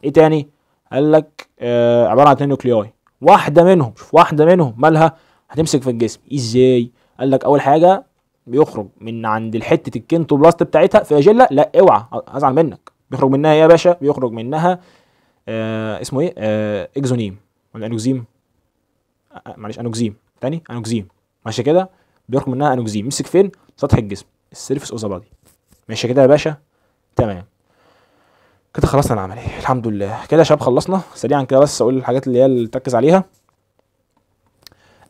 ايه تاني قال لك آه عباره عن اثنين نوكليوي واحده منهم شوف واحده منهم مالها هتمسك في الجسم ازاي قال لك اول حاجه بيخرج من عند حته الكينتوبلاست بتاعتها في اجله لا اوعى هزعل منك بيخرج منها يا باشا بيخرج منها آه اسمه ايه آه اكزونيم ولا انوكزيم آه معلش انوكزيم تاني انوكزيم ماشي كده بيخرج منها انوكزيم يمسك فين سطح الجسم السيرفس اوزا بادي ماشي كده يا باشا تمام كده خلصنا العمليه الحمد لله كده يا شباب خلصنا سريعا كده بس اقول الحاجات اللي هي اللي تركز عليها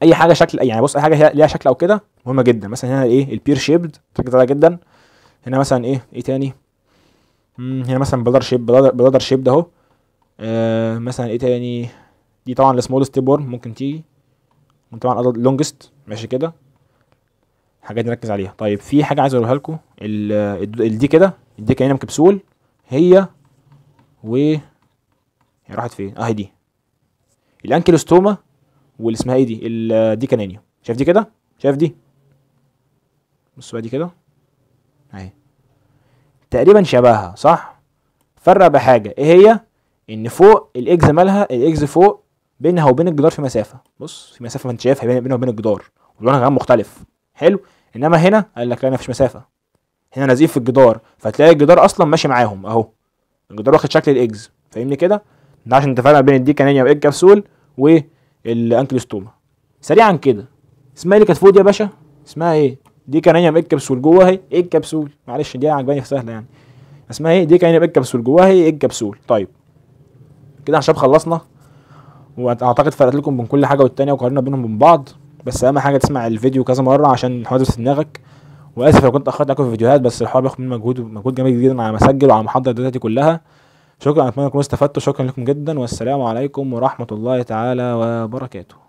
اي حاجه شكل يعني بص اي حاجه ليها شكل او كده مهمه جدا مثلا هنا ايه البير شيبد تركز عليها جدا هنا مثلا ايه ايه تاني هنا مثلا بلادر شيب بلادر, بلادر شيب ده اهو آه، مثلا ايه تاني دي طبعا السمولست ورم ممكن تيجي وطبعا اللونجست ماشي كده حاجات نركز عليها طيب في حاجه عايز اقولها لكم دي كده دي كانها مكبسول هي و هي يعني راحت فين؟ اهي آه، دي الانكلوستوما واللي اسمها ايه دي؟ الدي كانانيو شايف دي كده؟ شايف دي؟ بص بقى دي كده اهي تقريبا شبهها صح؟ فرق بحاجه ايه هي؟ ان فوق الاكز مالها الاكز فوق بينها وبين الجدار في مسافه بص في مسافه ما انت شايفها بينها وبين الجدار ولونها كمان مختلف حلو انما هنا قال لك لا مفيش مسافه هنا نزيف في الجدار فتلاقي الجدار اصلا ماشي معاهم اهو الجدار واخد شكل الايجز فاهمني كده ده عشان اتفقنا بين الدي كانيا والايج كبسول والانكلستوما سريعا كده اسمها ايه اللي كانت فوق دي يا باشا اسمها ايه دي كانيا بايج كبسول جواها ايه ايج كبسول معلش دي عجباني سهله يعني اسمها ايه دي كانيا بايج كبسول جواها ايه ايج كبسول طيب كده عشان شباب خلصنا واعتقد فرقت لكم بين كل حاجه والتانيه وقارنا بينهم من بعض بس اهم حاجه تسمع الفيديو كذا مره عشان الحوادث في دماغك واسف لو كنت اخرت عليكم في الفيديوهات بس الحوار بياخد مني مجهود مجهود جامد جدا على مسجل اسجل وعلى محضر احضر دلوقتي كلها شكرا اتمنى تكونوا استفدتوا شكرا لكم جدا والسلام عليكم ورحمه الله تعالى وبركاته